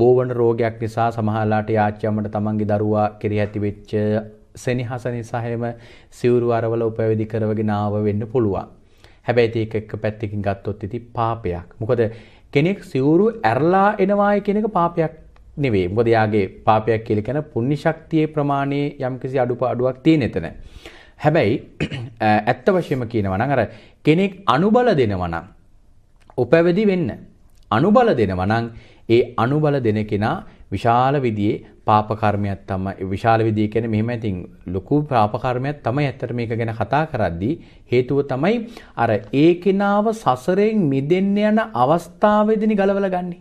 බෝවන රෝගයක් නිසා සමහරලාට යාච්‍යමට තමන්ගේ දරුවා කෙරෙහි ඇති වෙච්ච සෙනෙහස නිසා හැම සිවුරු අරවල උපවිදි කරවගෙන ආව වෙන්න පුළුවන්. හැබැයි ඒක එක පැත්තකින් ගත්තොත් ඉතින් පාපයක්. මොකද කෙනෙක් සිවුරු ඇරලා එනවායි කියන එක පාපයක් නෙවේ මොකද යාගේ පාපයක් කියලා කියන පුණ්‍ය ශක්තියේ ප්‍රමාණයේ යම්කිසි අඩුපාඩුවක් තියෙන එතන. හැබැයි ඇත්ත වශයෙන්ම කියනවා නම් අර කෙනෙක් අනුබල දෙනවා නම් උපැවිදි වෙන්න අනුබල දෙනවා නම් ඒ අනුබල දෙන කෙනා විශාල විදිහේ පාප කර්මයක් තමයි විශාල විදිහේ කියන්නේ මෙහෙම ඉතින් ලොකු පාප කර්මයක් තමයි ඇත්තට මේක ගැන කතා කරද්දී හේතුව තමයි අර ඒ කෙනාව සසරෙන් මිදෙන්න යන අවස්ථාවේදීනි ගලවලා ගන්නේ.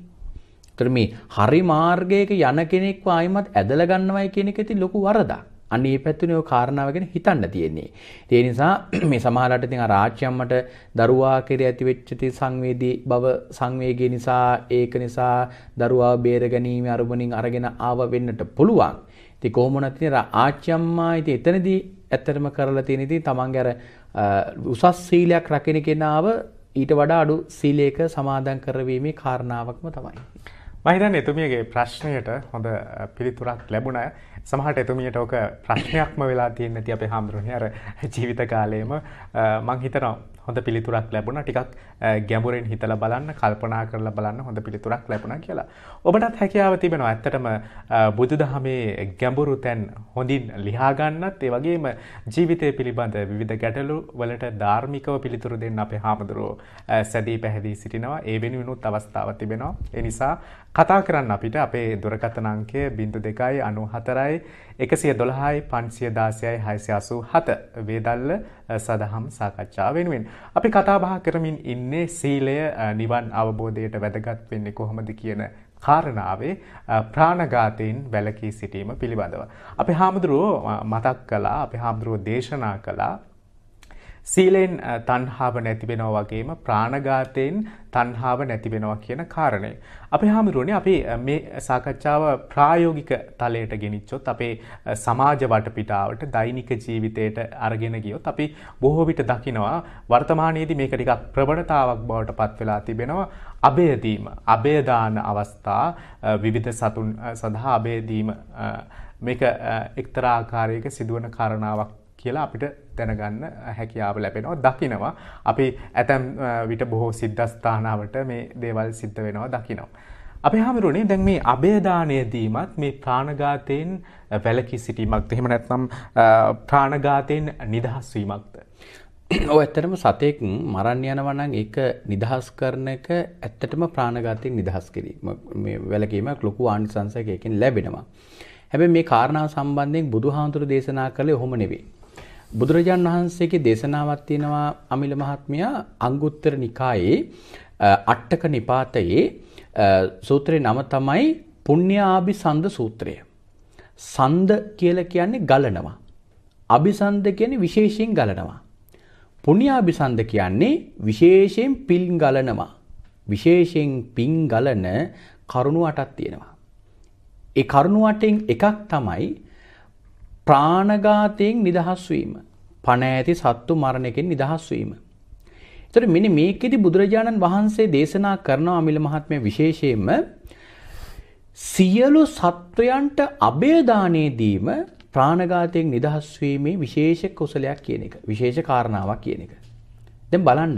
ඒතර මේ හරි මාර්ගයක යන කෙනෙක්ව ආයිමත් ඇදලා ගන්නවයි කියන එක ඉතින් ලොකු වරදක්. අන්නේ පැත්තනේ ඔය කාරණාව ගැන හිතන්න තියෙන්නේ. ඒ නිසා මේ සමහරලාට ඉතින් අර ආච්චිම්මට දරුවා කෙරේ ඇති වෙච්ච තී සංවේදී බව සංවේගය නිසා ඒක නිසා දරුවා බේර ගැනීම අරමුණින් අරගෙන ආව වෙන්නට පුළුවන්. ඉතින් කොහොම නැත්නම් ඉතින් ආච්චිම්මා ඉතින් එතනදී ඇත්තටම කරලා තියෙන ඉතින් තමන්ගේ අර උසස් සීලයක් රකින්න කෙනාව ඊට වඩා අඩු සීලයක සමාදන් කරවීමේ කාරණාවක්ම තමයි. මහිතන් එතුමියගේ ප්‍රශ්නයට හොඳ පිළිතුරක් ලැබුණා. සමහට එතුමියට ඕක ප්‍රශ්නයක්ම වෙලා තියෙන් නැති අපේ හාමුදුරණය අර ජීවිත කාලයම මං හිතන හොඳ පිළිතුරක් ලැබුණ ටිකක් ගැඹුරෙන් හිතල බලන්න කල්පනා කරලා බලන්න හොඳ පිළිතුරක් ලැබුණ කියලා. ඔබටත් හැකියාව තිබෙනවා ඇත්තටම බුදු දහමේ ගැඹුරු තැන් හොඳින් ලිහාගන්නත් ඒ වගේම ජීවිතය පිළිබඳ විධ ගැටලු වලට ධාර්මිකව පිළිතුරු දෙන්න අපේ හාමුදුරුවෝ සැදී පැහැදී සිටිනවා ඒ වෙනුවෙනුත් අවස්ථාව තිබෙනවා. ඒ නිසා කතා කරන්න අපිට අපේ දුරකථන අංකය බිඳු දෙකයි අනු හතරයි එකසිය දොළහයි පන්සිය දාසයයි හයිසියාසූ හත වේදල්ල සදහම් සාකච්ඡා වෙනුවෙන්. අපි කතාබහ කරමින් ඉන්න වෙන්නේ සීලය නිවන් අවබෝධයට වැදගත් වෙන්නේ කොහොමද කියන කාරණාවේ ප්‍රාණඝාතයෙන් වැළකී සිටීම පිළිබඳව. අපි හාමුදුරුවෝ මතක් කළා, අපි හාමුදුරුවෝ දේශනා කළා සීලෙන් තන්හාාව නැතිබෙනවා වගේම ප්‍රාණඝාතයෙන් තන්හාාව නැතිබෙනවා කියන කාරණය. අපි හාමුදුරුවනේ අපි මේ සාකච්ඡාව ප්‍රායෝගික තලයට ගෙනනිච්චොත් අපේ සමාජ වටපිටාවට දෛනික ජීවිතයට අරගෙන ගියොත් අපි බොහෝවිට දකිනවා වර්තමානයේදී මේක ටිකක් ප්‍රබණතාවක් බවට පත් වෙලා තිබෙනවා අබේදීම අබේදාන අවස්ථා විවිධ සතුන් සඳහා අබේදීම මේක එක්තරාකාරයක සිදුවන කරණාවක් කියලා අපිට දැනගන්න හැකියාව ලැබෙනවා දකිනවා. අපි ඇතැම් විට බොහෝ සිද්ධස්ථානාවට මේ දේවල් සිද්ධ වෙනවා දකිනවා. අපේ හාමුදුරනේ දැන් මේ අභයදානය දීමත් මේ ප්‍රාණඝාතයෙන් වැළකී සිටීමක්ද එහෙම නැත්නම් ප්‍රාණඝාතයෙන් නිදහස් වීමක්ද? ඔව් ඇත්තටම සතෙක් මරන්න යනවා නම් ඒක නිදහස් කරන එක ඇත්තටම ප්‍රාණඝාතයෙන් නිදහස් කිරීම මේ වැළකීමක් ලොකු ආනිසංසයක් එකෙන් ලැබෙනවා. හැබැයි මේ කාරණාව සම්බන්ධයෙන් බුදුහාමුදුරු දේශනා කළේ ඔහොම නෙවෙයි. බුදුරජාන් වහන්සේගේ දේශනාවක් තියෙනවා අමිල මහත්මයා අංගුත්තර නිකායේ අට්ටක නිපාතයේ සූත්‍රේ නම තමයි පුණ්‍යාභි සන්ද සූත්‍රය. සන්ද කියලා කියන්නේ ගලනවා. අභිසන්ද කියන්නේ විශේෂයෙන් ගලනවා. පුණ්‍යාභිසන්ද කියන්නේ විශේෂයෙන් පිල් ගලනවා. විශේෂයෙන් පින් ගලන කරුණු අටක් තියෙනවා. ඒ කරුණු අටෙන් එකක් තමයි ප්‍රාණඝාතයෙන් නිදහස් වීම. පණ ඇති සත්තු මරණයකින් නිදහස් වීම. ඒතර මෙන්න මේකෙදි බුදුරජාණන් වහන්සේ දේශනා කරන අමිල මහත්මය විශේෂයෙන්ම සියලු සත්වයන්ට අබේ දානේ දීම ප්‍රාණඝාතයෙන් නිදහස් වීමේ විශේෂ කුසලයක් කියන එක. විශේෂ කාරණාවක් කියන එක. දැන් බලන්න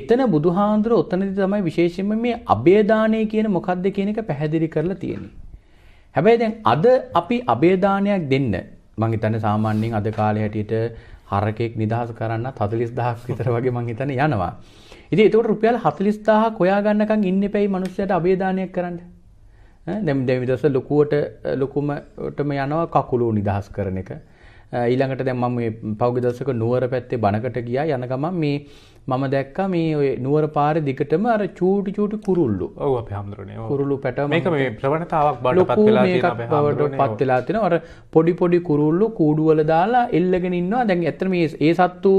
එතන බුදුහාඳුර ඔතනදී තමයි විශේෂයෙන්ම මේ අබේ දානේ කියන මොකද්ද කියන එක පැහැදිලි කරලා තියෙන්නේ. හැබැයි දැන් අද අපි අබේදානයක් දෙන්න මං හිතන්නේ සාමාන්‍යයෙන් අද කාලේ හැටියට හරකෙක් නිදහස් කරන්න 40000ක් විතර වගේ මං හිතන්නේ යනවා. ඉතින් ඒකට රුපියල් 40000ක් හොයාගන්නකම් ඉන්න එපැයි මිනිස්සයාට අබේදානයක් කරන්න. දැන් දැන් විදස ලොකුවට ලොකුමටම යනවා කකුලෝ නිදහස් කරන එක. ඊළඟට දැන් මම මේ පෞගේ දවසක නුවර පැත්තේ බණකට ගියා යන ගමන් මේ මම දැක්ක මේ ඔය නුවර පාර දිගටම අර චූටි චූටි කුරුල්ලු ඔව හමුදුරනේ කුරුල්ලු පැට මේක මේ ප්‍රවණතාවක් බඩ පත්වෙලාට පත්වෙලා තින අර පොඩි පොඩි කුරුල්ලු කූඩුවල දාලා එල්ලගෙන ඉන්නවා දැන් ඇත්තම ඒ සත්තු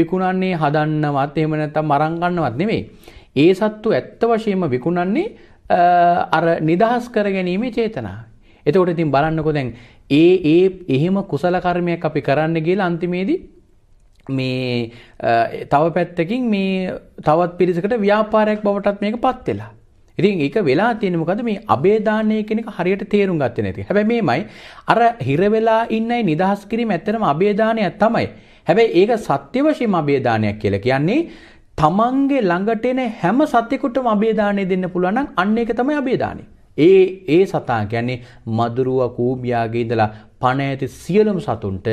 විකුණන්නේ හදන්නවත් එහෙම නැත්තම් මරන් ගන්නවත් නෙමෙයි ඒ සත්තු ඇත්ත වශයෙන්ම විකුණන්නේ අර නිදහස් කර ගැනීමේ චේතනා එතකොට ඉතින් බලන්නකො දැන් ඒ ඒ එහෙම කුසල කර්මයක් අපි කරන්න කියලා අන්තිමේදී මේ තව පැත්තකින් මේ තවත් පිරිසකට ව්‍යාපාරයක් බවටත් මේක පත් වෙලා. ඉතින් ඒක වෙලා තියෙන මොකද මේ අබේදානය කියන එක හරියට තේරුම් ගත්තේ නැති. හැබැයි මේමයි අර හිර වෙලා ඉන්නයි නිදහස් කිරීම ඇත්තටම අබේදානයක් තමයි. හැබැයි ඒක සත්‍ය වශයෙන්ම අබේදානයක් කියලා කියන්නේ තමන්ගේ ළඟට එන හැම සතෙකුටම අබේදානය දෙන්න පුළුවන් නම් අන්න ඒක තමයි අබේදානය. ඒ ඒ සතා කියන්නේ මදුරුව කූඹියාගේ ඉඳලා පණ ඇති සියලුම සතුන්ට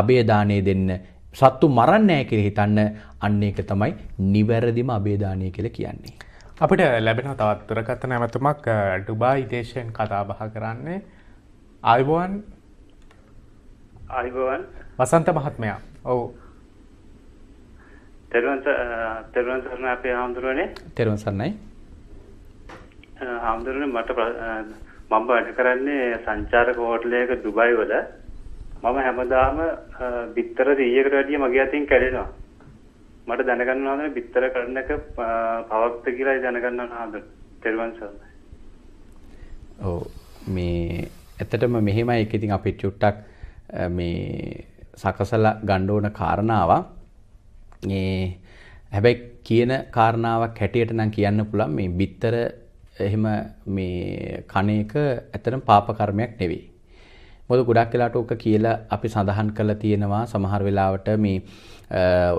අබේදානය දෙන්න සත්තු මරන්නේ නැහැ කියලා හිතන්න අන්න ඒක තමයි නිවැරදිම අබේදානය කියලා කියන්නේ. අපිට ලැබෙන තවත් දුරකථන ඇමතුමක් ඩුබායි දේශයෙන් කතා බහ කරන්නේ ආයිබෝන් ආයිබෝන් වසන්ත මහත්මයා. ඔව්. තෙරුවන් තෙරුවන් සරණයි අපේ ආම්ඳුරනේ. තෙරුවන් සරණයි. ආම්ඳුරනේ මට මම වැඩ කරන්නේ සංචාරක හෝටලයක ඩුබායි වල. මම හැමදාම බිත්තර 100කට වැඩිය මගේ අතින් කැඩෙනවා. මට දැනගන්න ඕනේ බිත්තර කඩනක පවක්ත කියලා දැනගන්න ඕන තෙරුවන් සරණයි. ඔව් මේ ඇත්තටම මෙහෙමයි ඒක ඉතින් අපි චුට්ටක් මේ සකසලා ගන්න ඕන කාරණාවක්. මේ හැබැයි කියන කාරණාවක් හැටියට නම් කියන්න පුළුවන් මේ බිත්තර එහෙම මේ කණේක ඇත්තටම පාප කර්මයක් නෙවෙයි. මොකද ගොඩක් වෙලාට ඕක කියලා අපි සඳහන් කරලා තියෙනවා සමහර වෙලාවට මේ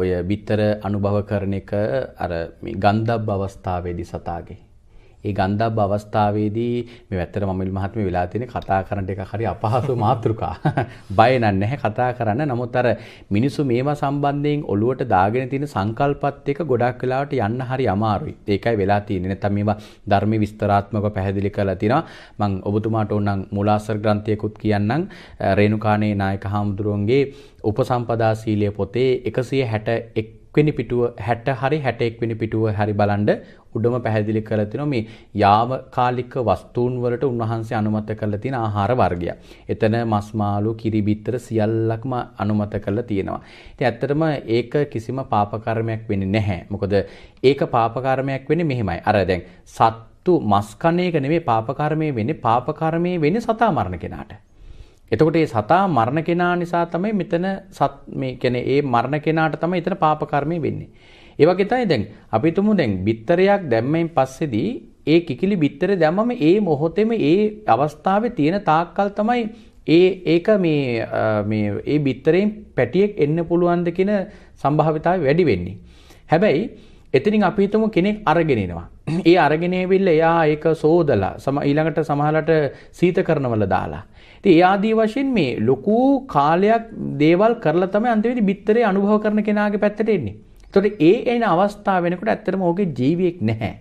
ඔය bitter අනුභව කරන එක අර මේ ගන්ධබ්බ අවස්ථාවේදී සතාගේ ඒ ගන්ධබ්බ අවස්ථාවේදී මේ ඇත්තට මමිල් මහත්මිය වෙලා තියෙන කතා කරන්න එකක් හරි අපහසු මාතෘකා. බය නැහැ කතා කරන්න. නමුත් අර මිනිස්සු මේවා සම්බන්ධයෙන් ඔළුවට දාගෙන තියෙන සංකල්පත් එක ගොඩක් වෙලාවට යන්න හරි අමාරුයි. ඒකයි වෙලා තියෙන්නේ. නැත්තම් මේවා ධර්ම විස්තරාත්මකව පැහැදිලි කරලා තිනවා. මම ඔබතුමාට ඕනම් මුලාසර් ග්‍රන්ථයකුත් කියන්නම්. රේණුකාණේ නායක හාමුදුරුවන්ගේ උපසම්පදා සීලය පොතේ 161 වෙනි පිටුව 60 හරි 61 වෙනි පිටුව හරි බලන්න උඩම පැහැදිලි කරලා තිනවා මේ යාවකාලික වස්තුන් වලට උන්වහන්සේ අනුමත කරලා තියෙන ආහාර වර්ගය. එතන මස් මාළු, කිරි බිත්තර සියල්ලක්ම අනුමත කරලා තියෙනවා. ඉතින් ඇත්තටම ඒක කිසිම පාප කර්මයක් වෙන්නේ නැහැ. මොකද ඒක පාප කර්මයක් වෙන්නේ මෙහෙමයි. අර දැන් සත්තු මස් කන එක නෙමෙයි පාප කර්මය වෙන්නේ පාප කර්මය වෙන්නේ සතා මරණ කෙනාට. එතකොට මේ සතා මරණ කෙනා නිසා තමයි මෙතන සත් මේ කියන්නේ ඒ මරණ කෙනාට තමයි එතන පාප කර්මය වෙන්නේ. ඒ වගේ තමයි දැන් අපි තුමු දැන් බිත්තරයක් දැම්මෙන් පස්සේදී ඒ කිකිලි බිත්තරේ දැම්මම ඒ මොහොතේම ඒ අවස්ථාවේ තියෙන තාක්කල් තමයි ඒ ඒක මේ මේ ඒ බිත්තරයෙන් පැටියෙක් එන්න පුළුවන්ද කියන සම්භාවිතාවය වැඩි වෙන්නේ. හැබැයි එතනින් අපි හිතමු කෙනෙක් අරගෙන එනවා. ඒ අරගෙන එවිල්ලා එයා ඒක සෝදලා සම ඊළඟට සමහරලට සීත කරනවල දාලා. ඉතින් ඒ ආදී වශයෙන් මේ ලොකු කාලයක් දේවල් කරලා තමයි අන්තිමේදී බිත්තරේ අනුභව කරන කෙනාගේ පැත්තට එන්නේ. එතකොට ඒ එන අවස්ථාව වෙනකොට ඇත්තටම ඔහුගේ ජීවියෙක් නැහැ.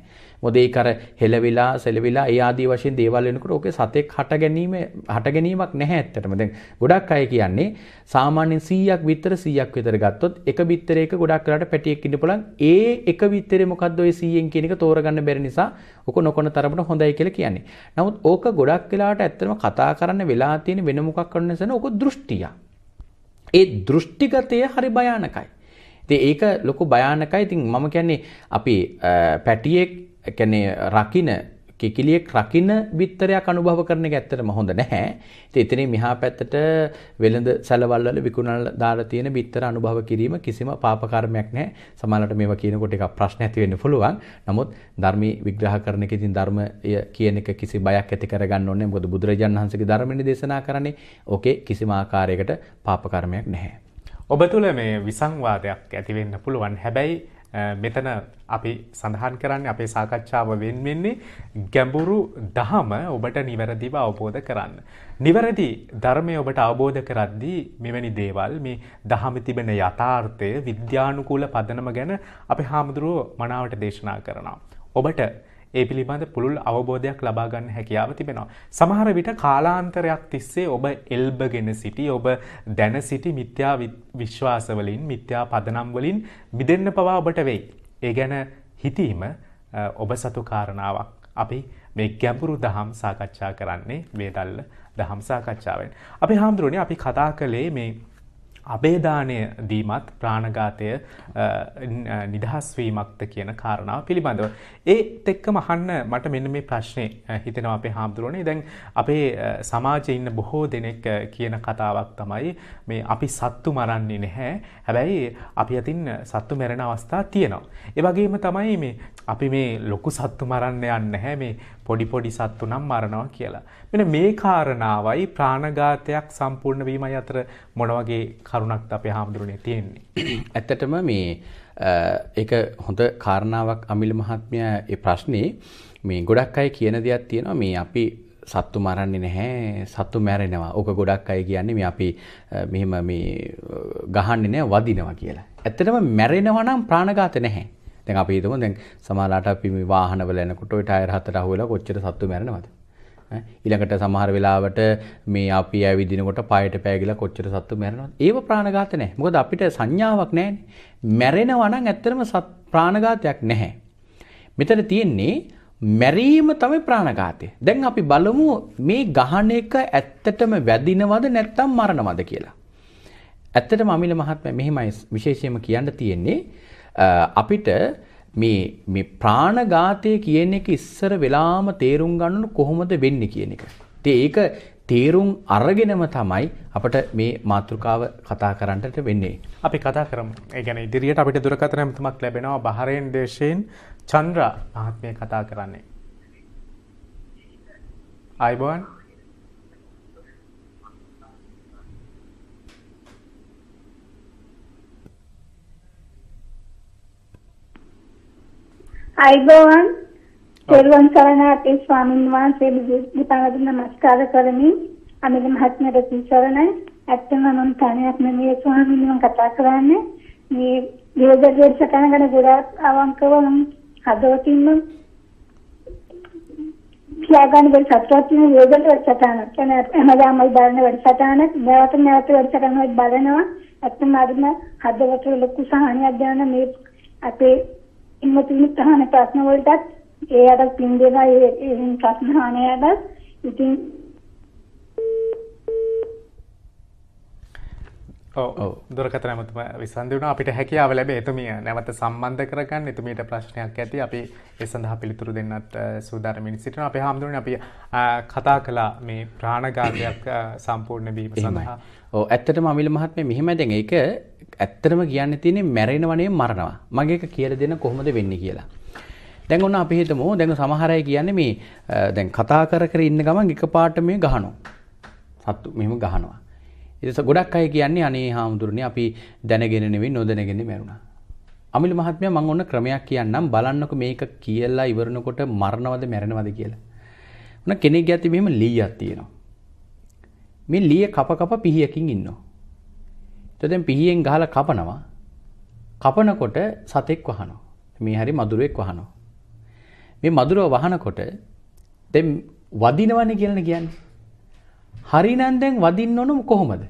මොකද ඒක අර හෙලවිලා සෙලවිලා ඒ ආදී වශයෙන් දේවල් වෙනකොට ඕකේ සතෙක් හට ගැනීම හට ගැනීමක් නැහැ ඇත්තටම. දැන් ගොඩක් අය කියන්නේ සාමාන්‍යයෙන් 100ක් විතර 100ක් විතර ගත්තොත් එක බිත්තරයක ගොඩක් වෙලාට පැටියෙක් ඉන්න පුළුවන්. ඒ එක බිත්තරේ මොකද්ද ඔය 100න් කියන එක තෝරගන්න බැරි නිසා ඔක නොකන තරමට හොඳයි කියලා කියන්නේ. නමුත් ඕක ගොඩක් වෙලාට ඇත්තටම කතා කරන්න වෙලා තියෙන වෙන මොකක් කරන්න නැසන ඕක දෘෂ්ටිය. ඒ දෘෂ්ටිගතය හරි භයානකයි. ඉතින් ඒක ලොකු භයානකයි. ඉතින් මම කියන්නේ අපි පැටියෙක් එකනේ රකින කිකිලියෙක් රකින්න බිත්තරයක් අනුභව කරන එක ඇත්තටම හොඳ නැහැ. ඉතින් එතනින් මෙහා පැත්තට වෙළඳ සැලවල් වල විකුණන දාලා තියෙන බිත්තර අනුභව කිරීම කිසිම පාප කර්මයක් නැහැ. සමහරවිට මේවා කියනකොට එකක් ප්‍රශ්න ඇති වෙන්න පුළුවන්. නමුත් ධර්මී විග්‍රහ කරන එකකින් ධර්මය කියන එක කිසි බයක් ඇති කරගන්න ඕනේ. මොකද බුදුරජාණන් වහන්සේගේ ධර්මනේ දේශනා කරන්නේ ඕකේ කිසිම ආකාරයකට පාප කර්මයක් නැහැ. ඔබ තුල මේ විසංවාදයක් ඇති වෙන්න පුළුවන්. හැබැයි මෙතන අපි සඳහන් කරන්නේ අපේ සාකච්ඡාව වෙන් වෙන්නේ ගැඹුරු දහම ඔබට නිවැරදිව අවබෝධ කරන්න. නිවැරදි ධර්මය ඔබට අවබෝධ කරද්දී මෙවැනි දේවල් මේ දහම තිබෙන යථාර්ථය විද්‍යානුකූල පදනම ගැන අපි හාමුදුරුවෝ මනාවට දේශනා කරනවා. ඔබට ඒ පිළිබඳ පුළුල් අවබෝධයක් ලබාගන්න හැකියාව තිබෙනවා. සමහර විට කාලාන්තරයක් තිස්සේ ඔබ එල්බගෙන සිටි ඔබ දැන සිටි මිත්‍යා විශ්වාසවලින් මිත්‍යා පදනම්වලින් මිදන්න පවා ඔබට වෙයි. ඒ ගැන හිතීම ඔබ සතු කාරණාවක්. අපි මේ ගැඹුරු දහම් සාකච්ඡා කරන්නේ වේදල්ල දහම් සාකච්ඡාවෙන්. අපි හාමුදුරුවනි අපි කතා කළේ මේ අබේදානය දීමත් ප්‍රාණඝාතය නිදහස්වීමක්ද කියන කාරණාව පිළිබඳව. ඒත් එක්කම අහන්න මට මෙන්න මේ ප්‍රශ්නේ හිතෙනවා අපේ හාමුදුරනේ දැන් අපේ සමාජයේ ඉන්න බොහෝ දෙනෙක් කියන කතාවක් තමයි මේ අපි සත්තු මරන්නේ නැහැ. හැබැයි අපි අතින් සත්තු මැරෙන අවස්ථා තියෙනවා. ඒ වගේම තමයි මේ අපි මේ ලොකු සත්තු මරන්න යන්නේ නැහැ මේ පොඩිපොඩි සත්තු නම් මරණවා කියලා. මෙන මේ කාරණාවයි ප්‍රාණඝාතයක් සම්පූර්ණ වීමයි අතර මොනවගේ කරුණක්ද අපේ හාමුදුරනේ තියෙන්නේ. ඇත්තටම මේ ඒක හොඳ කාරණාවක් අමිල මහත්මය ඒ ප්‍රශ්නේ මේ ගොඩක් අය කියන දෙයක් තියෙනවා මේ අපි සත්තු මරන්නේ නැහැ සත්තු මැරෙනවා. ඕක ගොඩක් අය කියන්නේ මේ අපි මෙහෙම මේ ගහන්නේ නැහැ වදිනවා කියලා. ඇත්තටම මැරෙනවා නම් ප්‍රාණඝාත නැහැ. දැන් අපි හිතමු දැන් සමහරලාට අපි මේ වාහනවල යනකොට ওই ටයර් හතර අහුවෙලා කොච්චර සත්තු මැරෙනවද? ඊළඟට සමහර වෙලාවට මේ අපි ඇවිදිනකොට පායට පෑගිලා කොච්චර සත්තු මැරෙනවද? ඒව ප්‍රාණඝාත නැහැ. මොකද අපිට සංඥාවක් නැහැනේ. මැරෙනවා නම් ඇත්තටම ප්‍රාණඝාතයක් නැහැ. මෙතන තියෙන්නේ මැරීම තමයි ප්‍රාණඝාතය. දැන් අපි බලමු මේ ගහන එක ඇත්තටම වැදිනවද නැත්නම් මරණවද කියලා. ඇත්තටම අමිල මහත්මයා මෙහෙමයි විශේෂයෙන්ම කියන්න තියෙන්නේ අපිට මේ මේ ප්‍රාණඝාතය කියන එක ඉස්සර වෙලාම තේරුම් ගන්න කොහොමද වෙන්නේ කියන එක. ඉතින් ඒක තේරුම් අරගෙනම තමයි අපිට මේ මාතෘකාව කතා කරන්නට වෙන්නේ. අපි කතා කරමු. ඒ කියන්නේ ඉදිරියට අපිට දුරකථන ඇමතුමක් ලැබෙනවා බහරේන් දේශයෙන් චන්ද්‍ර මහත්මිය කතා කරන්නේ. ආයිබෝන් අයිබෝවන් තෙරුවන් සරණ අපේ ස්වාමීන් වහන්සේ බුදුපිතාමතුන් නමස්කාර කරමි. අමිල මහත්මයාට සරණයි. ඇත්තම මම තනියක් නෙමෙයි ස්වාමීන් වහන්සේ කතා කරන්නේ. මේ යෝගදේශ සටහන ගැන ගොඩාක් අවංකව මම හදවතින්ම කියාගන්න බැරි සත්‍යත්වන යෝගදේශ සටහන. කියන්නේ හැමදාම බලන වැඩසටහනක් නැවත නැවත වැඩසටහනක් බලනවා. ඇත්තම අද හදවතට ලොකු සහනයක් දැනෙන මේ අපේ ඉන්මතුලිත් අහන ප්‍රශ්න වලටත් ඒකට පින් දෙනවා ඒ ප්‍රශ්න අහනයටත් ඉතින් දුරකතන මතුම විසන්ධ වුණ අපිට හැකියාව ලැබ එතුමිය නැවත සම්බන්ධ කරගන්න එතුමීට ප්‍රශ්නයක් ඇති අපි ඒ සඳහා පිළිතුරු දෙන්නත් සූදානමින් සිටින අප හාමුදුරන අපි කතා කලා මේ ප්‍රාණගාරයක් සම්පූර්ණ බීම සඳහා ඕ ඇත්තට මමිල මහත්ම මෙහෙම දැන් එක ඇත්තටම කියන්න තියෙන්නේ මැරෙනවනේ මරනවා. මගේ එක කියලා දෙන්න කොහොමද වෙන්නේ කියලා. දැන් ඔන්න අපි හිතමු දැන් සමහර අය කියන්නේ මේ දැන් කතා කර කර ඉන්න ගමන් එකපාරට මේ ගහනවා. සතු මෙහෙම ගහනවා. ඉතින් ගොඩක් අය කියන්නේ අනේ හාමුදුරනේ අපි දැනගෙන නෙවෙයි නොදැනගෙන මැරුණා. අමිල මහත්මයා මම ඔන්න ක්‍රමයක් කියන්නම් බලන්නකො මේක කියලා ඉවරනකොට මරණවද මැරෙනවද කියලා. ඔන්න කෙනෙක් ගැති මෙහෙම ලීයක් තියෙනවා. මේ ලීය කප කප පිහියකින් ඉන්නවා. තොදැන් පිහියෙන් ගහල කපනවා කපනකොට සතෙක් වහනෝ මේ හරි මදුරුවෙක් වහනෝ. මේ මදුරුව වහනකොට දැ වදිනවන කියලන කියන්න. හරිනන් දැන් වදින්න ඕනුම් කොහොමද.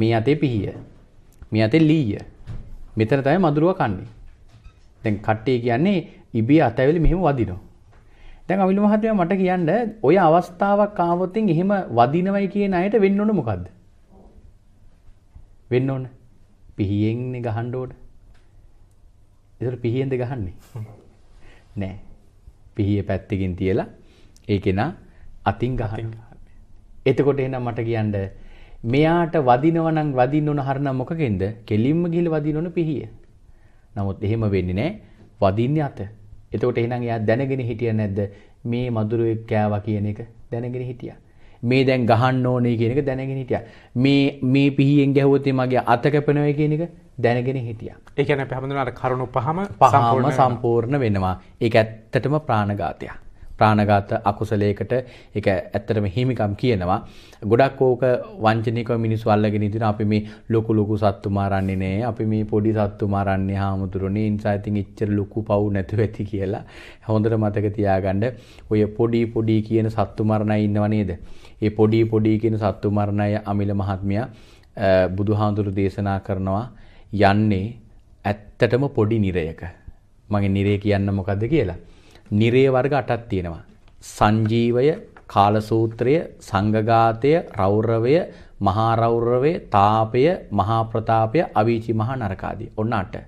මේ අතේ පිහිය මේ අතේ ලීය මෙතර තයි මදුරුව කන්නේ. දැන් කට්ටේ කියන්නේ ඉබේ අතැවිලි මෙහෙම වදිනෝ. දැන් අවිල මහත්මයා මට කියන්න ඔය අවස්ථාවක් ආවොත් එහෙම වදිනවයි කියන අයට වෙන්න ඕන මොකද්ද? වෙන්න ඕන. පිහියෙන්නේ ගහන්න ඕන. ඒතර පිහියෙන්ද ගහන්නේ? නෑ. පිහිය පැත්තකින් තියලා ඒකේ නා අතින් ගහන්න. එතකොට එහෙනම් මට කියන්න මෙයාට වදිනවා නම් වදින්න ඕන හරනම් මොකකෙන්ද? කෙලින්ම ගිහිල්ලා වදින්න ඕන පිහිය. නමුත් එහෙම වෙන්නේ නෑ. වදින්නේ අත. එතකොට එහෙනම් එයා දැනගෙන හිටිය නැද්ද මේ මధుරයේ කෑවා කියන එක දැනගෙන හිටියා. මේ දැන් ගහන්න ඕනේ කියන එක දැනගෙන හිටියා. මේ මේ පිහියෙන් ගැහුවොත් මගේ අත කැපෙනවා කියන එක දැනගෙන හිටියා. ඒ කියන්නේ අපි හඳුනන අර කරුණු පහම සම්පූර්ණ වෙනවා. ඒක ඇත්තටම ප්‍රාණඝාතයක්. ප්‍රාණඝාත අකුසලයකට ඒක ඇත්තටම හිමිකම් කියනවා. ගොඩක් ඕක වංචනිකව මිනිස්සු අල්ලගෙන ඉදින අපි මේ ලොකු ලොකු සත්තු මරන්නේ නෑ. අපි මේ පොඩි සත්තු මරන්නේ හාමුදුරනේ. ඉන්සා ඉතින් එච්චර ලොකු පව් නැතුව ඇති කියලා. හොඳට මතක තියාගන්න. ඔය පොඩි පොඩි කියන සත්තු මරණයි ඉන්නව නේද? ඒ පොඩි පොඩි කියන සත්තු මරණය අමිල මහත්මයා බුදුහාඳුරු දේශනා කරනවා යන්නේ ඇත්තටම පොඩි නිරයක. මගේ නිරේ කියන්න මොකද්ද කියලා. නිරේ වර්ග 8ක් තියෙනවා. සංජීවය, කාලසූත්‍රය, සංගඝාතය, රෞරවය, මහා රෞරවය, තාපය, මහා ප්‍රතාපය, අවීචි මහා නරක ආදී. ඔන්න 8.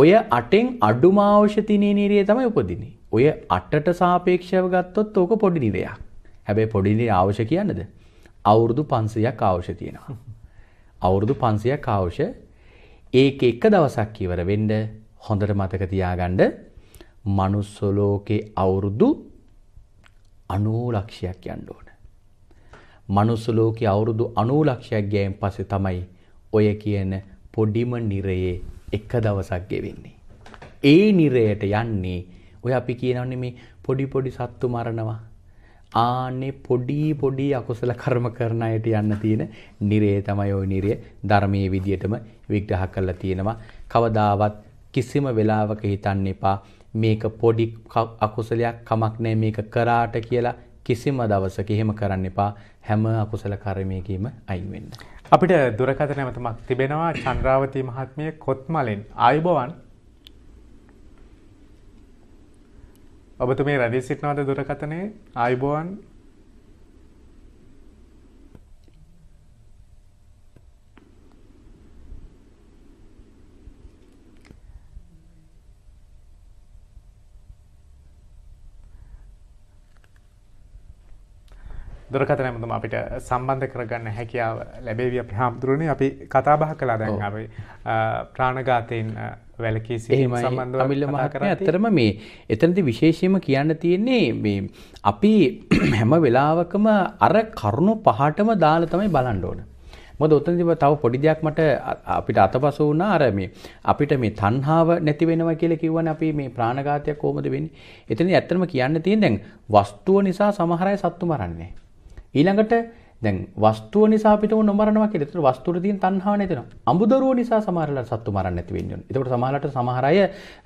ඔය 8න් අඩුම අවශ්‍ය තිනේ නිරේ තමයි උපදින්නේ. ඔය 8ට සාපේක්ෂව ගත්තොත් ඕක පොඩි නිරයක්. හැබැයි පොඩි නිරේ අවශ්‍ය කියන්නේද? අවුරුදු 500ක් අවශ්‍ය තියෙනවා. අවුරුදු 500ක් අවශ්‍ය ඒක එක දවසක් ඉවර වෙන්න හොඳට මතක තියාගන්න මනුස්ස ලෝකේ අවුරුදු 90 ලක්ෂයක් යන්න ඕන. මනුස්ස ලෝකේ අවුරුදු 90 ලක්ෂයක් ගියන් පස්සේ තමයි ඔය කියන පොඩිම නිරයේ එක දවසක් ගෙවෙන්නේ. ඒ නිරයට යන්නේ ඔය අපි කියනවනේ මේ පොඩි පොඩි සත්තු මරනවා. ආනේ පොඩි පොඩි අකුසල කර්ම කරන අයට යන්න තියෙන නිරේ තමයි ওই නිරය ධර්මයේ විදියටම විග්‍රහ කරලා තියෙනවා. කවදාවත් කිසිම වෙලාවක හිතන්න එපා මේක පොඩි අකුසලයක් කමක් නෑ මේක කරාට කියලා කිසිම දවසක එහෙම කරන්න එපා හැම අකුසල කර්මයකීම අයින් වෙන්න. අපිට දුරකථන ඇමතුමක් තිබෙනවා චන්ද්‍රාවතී මහත්මිය කොත්මලෙන් ආයුබෝවන්. ඔබතුමේ රැඳී සිටිනවද දුරකථනයේ ආයුබෝවන් දුරකතන මුතුම අපිට සම්බන්ධ කරගන්න හැකියාව ලැබේවිය ප්‍රහාමුදුරණ අපි කතාබහ කලා දැන් අප ප්‍රාණගාතයෙන් වැලකී සිහිම සම්බන්ධමිල්ල මහකර ඇතරම මේ එතනති විශේෂයම කියන්න තියෙන්නේ මේ අපි හැම වෙලාවකම අර කරුණු පහටම දාල තමයි බලන්ඩෝන මොද ඔත්තනතිව තව පොඩි දෙයක් මට අපිට අතපස වුණා අර මේ අපිට මේ තණ්හාව නැති වෙනවා කියලා කිව්වනේ අපි මේ ප්‍රාණඝාතයක් කොහොමද වෙන්නේ? එතන ඇත්තම කියන්න තියෙන දැන් වස්තුව නිසා සමහර අය සත්තු මරන්නේ. ඊළඟට දැන් වස්තුව නිසා පිට නොමරනවා කියලා. ඒතර වස්තුවේ තියෙන තණ්හාව නැතිනවා. අඹදරුව නිසා සමහරලා සත්තු මරන්න නැති වෙන්නේ. ඒතකොට සමහරලාට සමහර අය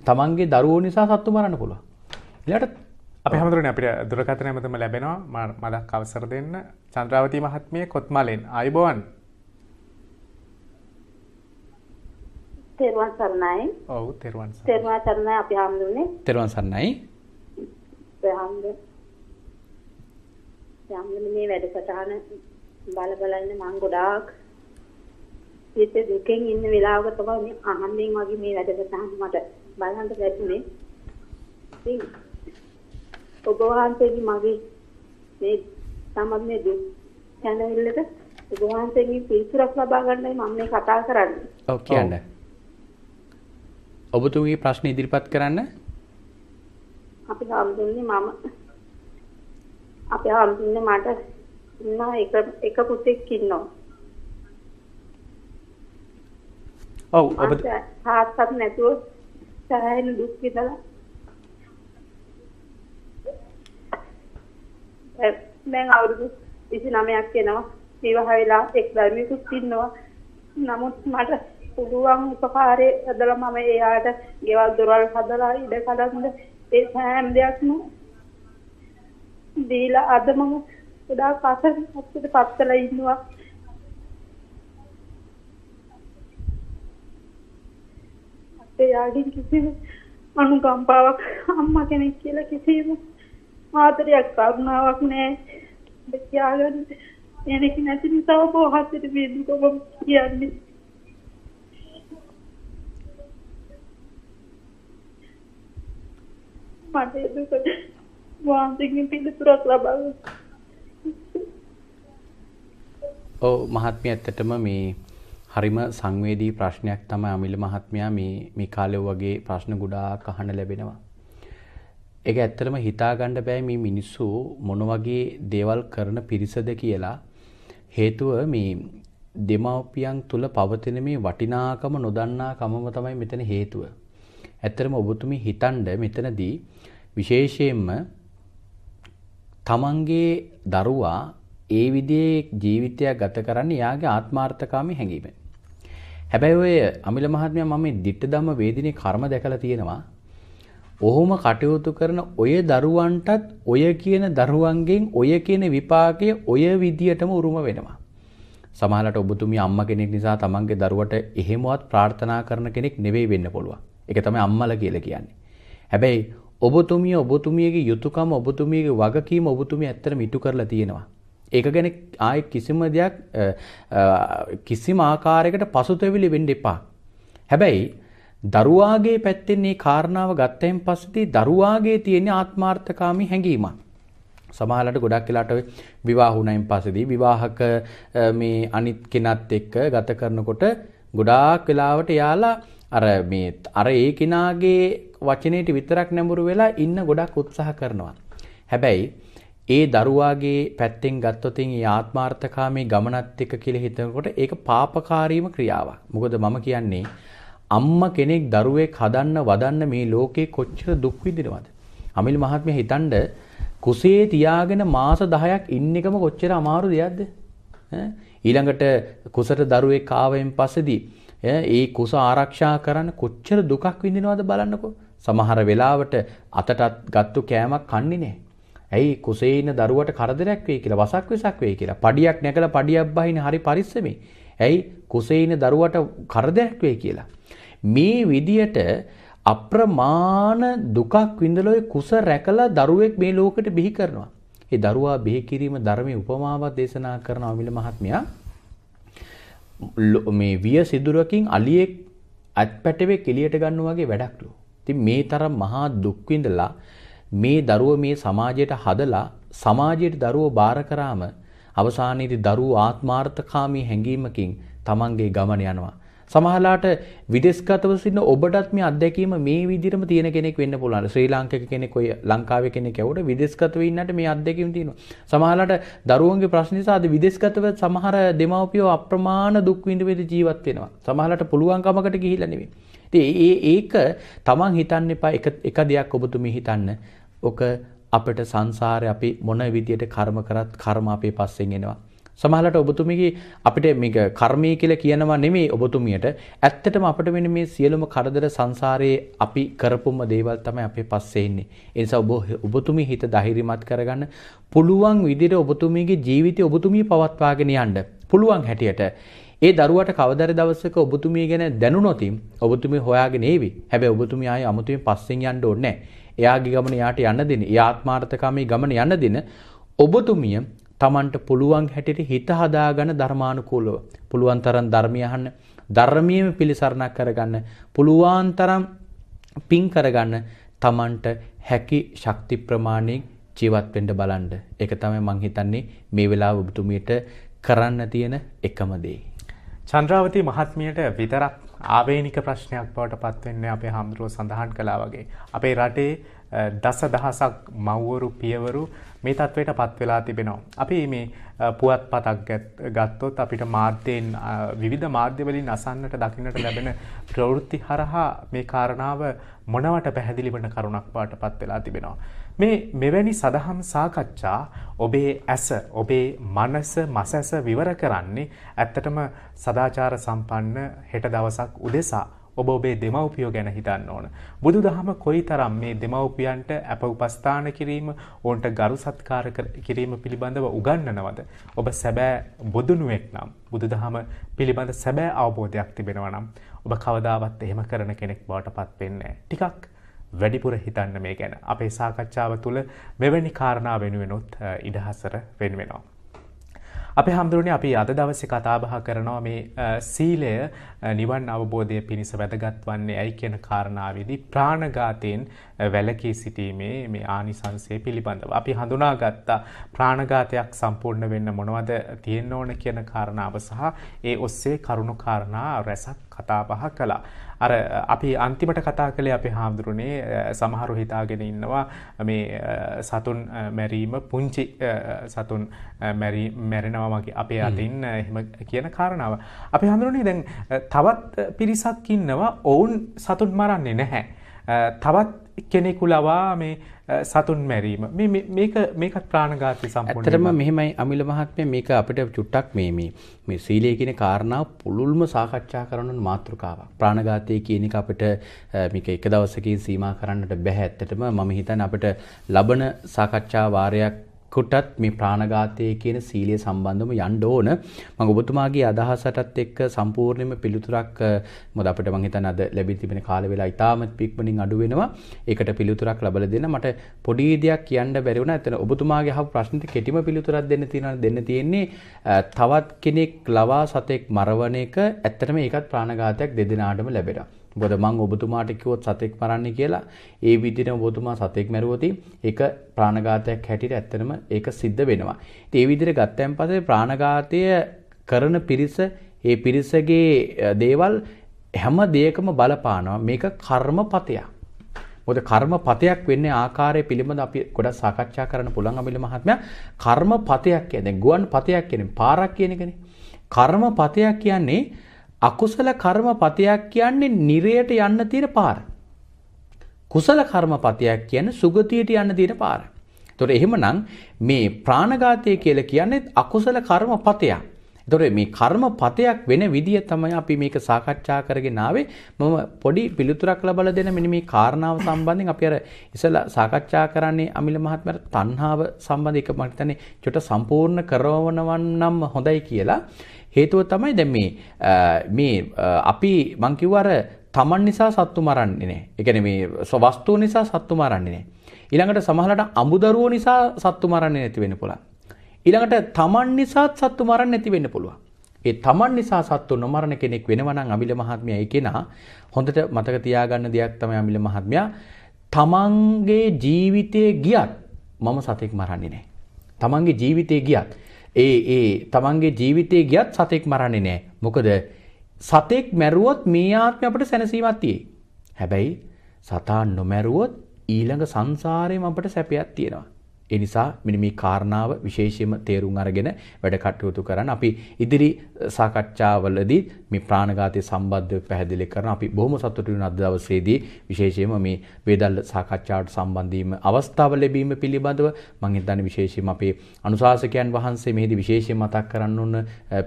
තමන්ගේ දරුවෝ නිසා සත්තු මරන්න පුළුවන්. ඊළඟට අපි හැමදරන අපිට දුරකථන ඇමතම ලැබෙනවා මදක් අවසර දෙන්න චන්ද්‍රාවතී මහත්මිය කොත්මලෙන් අයිබෝවන්. තෙරුවන් සරණයි. ඔව් තෙරුවන් සරණයි. තෙරුවන් සරණයි අපි හාමුදුරනේ. තෙරුවන් සරණයි. යම් මේ වැඩසටහන බල බල ඉන්න මම ගොඩාක් හිත දුකෙන් ඉන්න වෙලාවක තමයි මේ අහම්මෙන් වගේ මේ වැඩසටහන මට බලන්න ලැබුණේ. ඉතින් ඔබ වහන්සේගේ මගේ මේ සමන්නේ දුක් channel එකට ඔබ වහන්සේගේ පිළිතුරක් ලබා ගන්නයි මම මේ කතා කරන්නේ. ඔව් කියන්න. ඔබතුමීගේ ප්‍රශ්න ඉදිරිපත් කරන්න. අපි හම්බුන්නේ මම අපේ හම්බින්න මට ඉන්න එක එක පුතෙක් ඉන්නවා. ඔව් ඔබ තාත්තත් නැතුව සෑහෙන දුක් විඳලා මම අවුරුදු 29ක් වෙනවා විවාහ වෙලා එක් ධර්මිකුත් ඉන්නවා. නමුත් මට පුළුවන් උපකාරය ඇදලා මම එයාට ගෙවල් දොරවල් හදලා ඉඩ කඩන් ඒ සෑම දෙයක්ම දීලා අද මම ගොඩාක් අසහනත්වයට පත් වෙලා ඉන්නවා. අපේ යාගින් කිසිම අනුකම්පාවක් අම්මා කෙනෙක් කියලා කිසිම ආදරයක් කරුණාවක් නැහැ. යාගින් එනෙක නැති නිසා ඔබ හසිත මේ දුක ඔබ කියන්නේ. මට දුක වහන්සේගෙන් පිළිතුරක් ලබා ඔව් මහත්මිය ඇත්තටම මේ හරිම සංවේදී ප්‍රශ්නයක් තමයි අමිල මහත්මයා මේ මේ කාලේ වගේ ප්‍රශ්න ගොඩාක් අහන්න ලැබෙනවා. ඒක ඇත්තටම හිතා ගන්න බෑ මේ මිනිස්සු මොන වගේ දේවල් කරන පිරිසද කියලා. හේතුව මේ දෙමව්පියන් තුල පවතින මේ වටිනාකම නොදන්නා කමම තමයි මෙතන හේතුව. ඇත්තටම ඔබතුමී හිතන්ඩ මෙතනදී විශේෂයෙන්ම තමන්ගේ දරුවා ඒ විදිහේ ජීවිතයක් ගත කරන්නේ යාගේ ආත්මార్థකාමී හැඟීමෙන්. හැබැයි ඔය අමිල මහත්මයා මම මේ ditthදම වේදිනේ කර්ම දැකලා තියෙනවා. ඔහොම කටයුතු කරන ඔය දරුවන්ටත් ඔය කියන දරුවන්ගෙන් ඔය කියන විපාකය ඔය විදියටම උරුම වෙනවා. සමහරට ඔබතුමිය අම්මා කෙනෙක් නිසා තමන්ගේ දරුවට එහෙමවත් ප්‍රාර්ථනා කරන කෙනෙක් නෙවෙයි වෙන්න පුළුවන්. ඒක තමයි අම්මලා කියලා කියන්නේ. හැබැයි ඔබතුමිය ඔබතුමියගේ යුතුකම ඔබතුමියගේ වගකීම ඔබතුමිය ඇත්තටම ඉටු කරලා තියෙනවා. ඒක ගැන ආයෙ කිසිම දෙයක් කිසිම ආකාරයකට පසුතැවිලි වෙන්න එපා. හැබැයි දරුවාගේ පැත්තෙන් මේ කාරණාව ගත්තයින් පස්සේදී දරුවාගේ තියෙන ආත්මార్థකාමී හැඟීමක්. සමහරලට ගොඩක් වෙලාට විවාහ වුණයින් පස්සේදී විවාහක මේ අනිත් කෙනත් එක්ක ගත කරනකොට ගොඩාක් වෙලාවට යාලා අර මේ අර ඒ කෙනාගේ වචනයට විතරක් නැඹුරු වෙලා ඉන්න ගොඩක් උත්සාහ කරනවා. හැබැයි ඒ දරුවාගේ පැත්තෙන් ගත්තොතින් ආත්මාර්ථකාමී ගමනත් එක කියලා හිතනකොට ඒක පාපකාරීම ක්‍රියාවක්. මොකද මම කියන්නේ අම්ම කෙනෙක් දරුවෙක් හදන්න වදන්න මේ ලෝකේ කොච්චර දුක් විඳිනවද? අමිල මහත්මයා හිතනද කුසේ තියාගෙන මාස 10ක් ඉන්න එකම කොච්චර අමාරු දෙයක්ද? ඊළඟට කුසට දරුවෙක් ආවෙන් පස්සේදී ඒ කුස ආරක්ෂා කරන්න කොච්චර දුකක් විඳිනවද බලන්නකෝ. සමහර වෙලාවට අතටත් ගත්තු කෑමක් කන්නේ නැහැ. ඇයි කුසේ ඉන්න දරුවට කරදරයක් වෙයි කියලා වසක් විසක් වෙයි කියලා. පඩියක් නැගලා පඩියක් බහින හරි පරිස්සමෙන්. ඇයි කුසේ ඉන්න දරුවට කරදරයක් වෙයි කියලා. මේ විදියට අප්‍රමාණ දුකක් විඳලෝයි කුස රැකලා දරුවෙක් මේ ලෝකෙට බිහි කරනවා. ඒ දරුවා බිහි කිරීම ධර්මයේ උපමාවක් දේශනා කරන අමිල මහත්මයා මේ විය සිදුරකින් අලියෙක් අත්පැටවේ කෙලියට ගන්න වගේ වැඩක්ලු. ඉතින් මේ තරම් මහා දුක් විඳලා මේ දරුව මේ සමාජයට හදලා සමාජයට දරුව බාර කරාම අවසානයේදී දරුව ආත්මාර්ථකාමී හැඟීමකින් Tamanගේ ගමන යනවා. සමහරලාට විදේශගතව සිටින ඔබටත් මේ අත්දැකීම මේ විදිහටම තියෙන කෙනෙක් වෙන්න පුළුවන්. ශ්‍රී ලාංකික කෙනෙක් ඔය ලංකාවේ කෙනෙක් ඇවුවට විදේශගතව ඉන්නට මේ අත්දැකීම තියෙනවා. සමහරලාට දරුවන්ගේ ප්‍රශ්න නිසා අද විදේශගතව සමහර දෙමව්පියෝ අප්‍රමාණ දුක් විඳ ජීවත් වෙනවා. සමහරලාට පුළුවන් කමකට ගිහිල්ලා නෙවෙයි. ඉතින් ඒ ඒක තමන් හිතන්න එපා එක එක දෙයක් ඔබතුමී හිතන්න. ඔක අපිට සංසාරේ අපි මොන විදියට කර්ම කරත් කර්ම අපේ පස්සෙන් එනවා. සමහරවිට ඔබතුමීගේ අපිට මේක කර්මය කියලා කියනවා නෙමෙයි ඔබතුමියට. ඇත්තටම අපිට මෙන්න මේ සියලුම කරදර සංසාරයේ අපි කරපුම දේවල් තමයි අපේ පස්සේ ඉන්නේ. ඒ නිසා ඔබ ඔබතුමී හිත ධෛර්යමත් කරගන්න පුළුවන් විදිහට ඔබතුමීගේ ජීවිතය ඔබතුමී පවත්වාගෙන යන්න. පුළුවන් හැටියට. ඒ දරුවට කවදර දවසක ඔබතුමිය ගැන දැනුනොතින් ඔබතුමිය හොයාගෙන ඒවි. හැබැයි ඔබතුමිය ආයේ අමුතුවෙන් පස්සෙන් යන්න ඕනේ නැහැ. එයාගේ ගමන යාට යන්න දෙන, ඒ ආත්මార్థකාමී ගමන යන්න දෙන ඔබතුමිය Tamanට පුළුවන් හැටියට හිත හදාගෙන ධර්මානුකූලව පුළුවන් තරම් ධර්මය අහන්න, ධර්මයේම පිළිසරණක් කරගන්න, පුළුවන් තරම් පින් කරගන්න Tamanට හැකි ශක්ති ප්‍රමාණයෙන් ජීවත් වෙන්න බලන්න. ඒක තමයි මං හිතන්නේ මේ වෙලාව ඔබතුමියට කරන්න තියෙන එකම දේ. චන්ද්‍රාවති මහත්මියට විතරක් ආවේනික ප්‍රශ්නයක් බවට පත්වෙන්නේ අපේ හාමුදුරුව සඳහන් කලා වගේ. අපේ රටේ දස දහසක් මව්වරු පියවරු මේ තත්ත්වයට පත්වෙලා තිබෙනවා. අපි මේ පුවත් පතක් ගත්තොත් අපිට මාධ්‍යයෙන් විධ මාධ්‍යවලින් අසන්නට දකින්නට ලැබෙන ප්‍රවෘත්ති හරහා මේ කාරණාව මොනවට පැහැදිලිබන කරුණක් පාට පත්වෙලා තිබෙනවා. මේ මෙවැනි සදහම් සාකච්ඡා ඔබේ ඇස ඔබේ මනස මසැස විවර කරන්නේ ඇත්තටම සදාචාර සම්පන්න හෙට දවසක් උදෙසා ඔබ ඔබේ දෙමව්පියෝ ගැන හිතන්න ඕන. බුදු දහම කොයි තරම් මේ දෙමව්පියන්ට ඇප උපස්ථාන කිරීම ඔවුන්ට ගරු සත්කාර කිරීම පිළිබඳව උගන්නනවද. ඔබ සැබෑ බොදුනුවෙක් නම් බුදු දහම පිළිබඳ සැබෑ අවබෝධයක් තිබෙනවනම්. ඔබ කවදාවත් එහෙම කරන කෙනෙක් බවට පත්වෙන්නේ. ටිකක්. වැඩිපුර හිතන්න මේ ගැන අපේ සාකච්ඡාව තුළ මෙවැනි කාරණා වෙනුවෙනුත් ඉඩහසර වෙන්වෙනවා. අපි හම්දුරුණේ අපි අද දවස කතාබහ කරනවා මේ සීලය නිවන් අවබෝධය පිණිස වැදගත් වන්නේ ඇයි කියන කාරණාවේදී ප්‍රාණඝාතයෙන් වැළකී සිටීමේ මේ ආනිසංසය පිළිබඳව. අපි හඳුනාගත්තා ප්‍රාණඝාතයක් සම්පූර්ණ වෙන්න මොනවද තියෙන්න ඕන කියන කාරණාව සහ ඒ ඔස්සේ කරුණු කාරණා රැසක් කතාබහ කළා. අර අපි අන්තිමට කතා කළේ අපි හාමුදුරුණේ සමහරු හිතාගෙන ඉන්නවා මේ සතුන් මැරීම පුංචි සතුන් මැරෙනවා වගේ අපේ අතින් එහෙම කියන කාරණාව. අපි හඳුරුණේ දැන් තවත් පිරිසක් ඉන්නවා ඔවුන් සතුන් මරන්නේ නැහැ. තවත් කෙනෙකු ලවා මේ සතුන් මැරීම මේකත් ප්‍රාණගාතය සම්පටම මෙහෙමයි අමිල මහත්මය මේක අපිට චුට්ටක් මේමි මේ සීලය කියන කාරණාව පුළුල්ම සාකච්ඡා කරන මාතෘකාව ප්‍රාණගාතය කියන එක අපිට මේක එක දවසකින් සීමා කරන්නට බැහැ ඇත්තටම මම හිතන්නේ අපිට ලබන සාකච්ඡා වාරයක් කෙනෙකුටත් මේ ප්‍රාණඝාතය කියන සීලය සම්බන්ධව යන්න ඕන. මම ඔබතුමාගේ අදහසටත් එක්ක සම්පූර්ණයෙන්ම පිළිතුරක් මොකද අපිට මම හිතන්නේ අද ලැබී තිබෙන කාල වේලා ඉතාමත් ඉක්මනින් අඩු වෙනවා. ඒකට පිළිතුරක් ලබා දෙන්න මට පොඩි දෙයක් කියන්න බැරි වුණා. එතන ඔබතුමාගේ අහපු ප්‍රශ්නෙට කෙටිම පිළිතුරක් දෙන්න තියෙනවා දෙන්න තියෙන්නේ තවත් කෙනෙක් ලවා සතෙක් මරවන එක ඇත්තටම ඒකත් ප්‍රාණඝාතයක් දෙදෙනාටම ලැබෙනවා. මොකද මම ඔබතුමාට කිව්වොත් සතෙක් මරන්න කියලා ඒ විදිහට ඔබතුමා සතෙක් මැරුවොත් ඒක ප්‍රාණඝාතයක් හැටියට ඇත්තනම ඒක සිද්ධ වෙනවා. ඉතින් ඒ විදිහට ගත්තයන් පස්සේ ප්‍රාණඝාතය කරන පිරිස ඒ පිරිසගේ දේවල් හැම දෙයකම බලපානවා. මේක කර්මපතයක්. මොකද කර්මපතයක් වෙන්නේ ආකාරය පිළිබඳ අපි ගොඩක් සාකච්ඡා කරන්න පුළුවන් අමිල මහත්මයා කර්මපතයක් කියන්නේ ගුවන් පතයක් කියන්නේ පාරක් කියන එකනේ. කර්මපතයක් කියන්නේ අකුසල කර්මපතයක් කියන්නේ නිරයට යන්න තියෙන පාර. කුසල කර්මපතයක් කියන්නේ සුගතියට යන්න තියෙන පාර. ඒතොර එහෙමනම් මේ ප්‍රාණඝාතය කියලා කියන්නේ අකුසල කර්මපතයක්. එතකොට මේ කර්මපතයක් වෙන විදිය තමයි අපි මේක සාකච්ඡා කරගෙන ආවේ. මම පොඩි පිළිතුරක් ලබා දෙන්න මෙන්න මේ කාරණාව සම්බන්ධයෙන් අපි අර ඉස්සලා සාකච්ඡා කරන්නේ අමිල මහත්මයාට තණ්හාව සම්බන්ධ එක මට හිතන්නේ චොට සම්පූර්ණ කරවනවා නම් හොඳයි කියලා. හේතුව තමයි දැන් මේ මේ අපි මං කිව්වා අර තමන් නිසා සත්තු මරන්නේ නැහැ. ඒ කියන්නේ මේ වස්තුව නිසා සත්තු මරන්නේ නැහැ. ඊළඟට සමහරවිට අමුදරුවෝ නිසා සත්තු මරන්නේ නැති වෙන්න පුළුවන්. ඊළඟට තමන් නිසාත් සත්තු මරන්න නැති වෙන්න පුළුවන්. ඒ තමන් නිසා සත්තු නොමරණ කෙනෙක් වෙනවා නම් අමිල මහත්මයා ඒ කෙනා හොඳට මතක තියාගන්න දෙයක් තමයි අමිල මහත්මයා තමන්ගේ ජීවිතයේ ගියත් මම සතෙක් මරන්නේ නැහැ. තමන්ගේ ජීවිතයේ ගියත් ඒ ඒ තමන්ගේ ජීවිතයේ ගියත් සතෙක් මරන්නේ නැහැ. මොකද සතෙක් මැරුවොත් මේ ආත්මය අපට සැනසීමක් තියෙයි. හැබැයි සතා නොමැරුවොත් ඊළඟ සංසාරේම අපට සැපයක් තියෙනවා. ඒ නිසා මෙන්න මේ කාරණාව විශේෂයෙන්ම තේරුම් අරගෙන වැඩ කටයුතු කරන්න. අපි ඉදිරි සාකච්ඡාවලදී මේ ප්‍රාණඝාතය සම්බන්ධව පැහැදිලි කරන අපි බොහොම සතුටු වෙන අද දවසේදී විශේෂයෙන්ම මේ වේදල් සාකච්ඡාවට සම්බන්ධ වීම අවස්ථාව ලැබීම පිළිබඳව මම හිතන්නේ විශේෂයෙන්ම අපේ අනුශාසකයන් වහන්සේ මෙහිදී විශේෂයෙන් මතක් කරන්න ඕන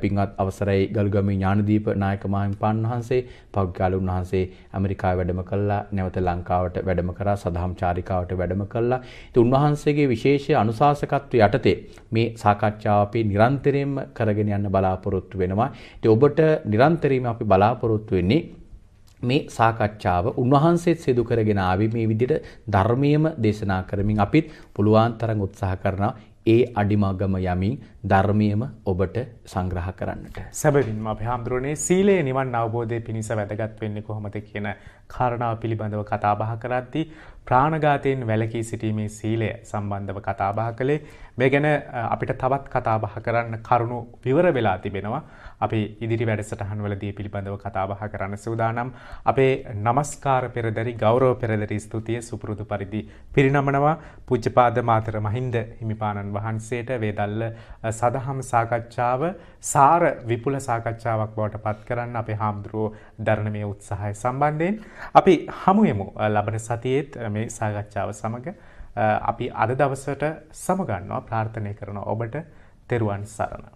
පින්වත් අවසරයි ගල්ගමේ ඥානදීප නායක මහින්පාන් වහන්සේ පෞද්ගල උන්වහන්සේ ඇමරිකාවේ වැඩම කළා නැවත ලංකාවට වැඩම කරා සදහම් චාරිකාවට වැඩම කළා ඉතින් උන්වහන්සේගේ විශේෂ අනුශාසකත්ව යටතේ මේ සාකච්ඡාව අපි නිරන්තරයෙන්ම කරගෙන යන්න බලාපොරොත්තු වෙනවා. ඉතින් ඔබට නිරන්තරයෙන් අපි බලාපොරොත්තු වෙන්නේ මේ සාකච්ඡාව උන්වහන්සේත් සිදු කරගෙන ආවි මේ විදිහට ධර්මයේම දේශනා කරමින් අපිත් පුලුවන් තරම් උත්සාහ කරනවා ඒ අඩිමාගම යමින් ධර්මියම ඔබට සංග්‍රහ කරන්නට. සැබවින්ම අප හාමුදුරුවනේ සීලේ නිවන් අවබෝධය පිණිස වැදගත් වෙන්නේ කොහොමද කියන කාරණාව පිළිබඳව කතාබහ කරද්දී ප්‍රාණඝාතයෙන් වැළකී සිටීමේ සීලය සම්බන්ධව කතාබහ කළේ මේ ගැන අපිට තවත් කතාබහ කරන්න කරුණු විවර වෙලා තිබෙනවා. අපි ඉදිරි වැඩසටහන් වලදී පිළිබඳව කතාබහ කරන්න සූදානම් අපේ නමස්කාර පෙරදරි ගෞරව පෙරදරි ස්තුතිය සුපුරුදු පරිදි පිරිනමනවා පූජ්‍යපාද මාතර මහින්ද හිමිපාණන් වහන්සේට වේදල්ල සදහම් සාකච්ඡාව සාර විපුල සාකච්ඡාවක් බවට පත් කරන්න අපේ හාමුදුරුවෝ දරණ මේ උත්සාහය සම්බන්ධයෙන් අපි හමුයමු ලබන සතියේත් මේ සාකච්ඡාව සමඟ අපි අද දවසට සමගන්නවා ප්‍රාර්ථනය කරන ඔබට තෙරුවන් සරණ.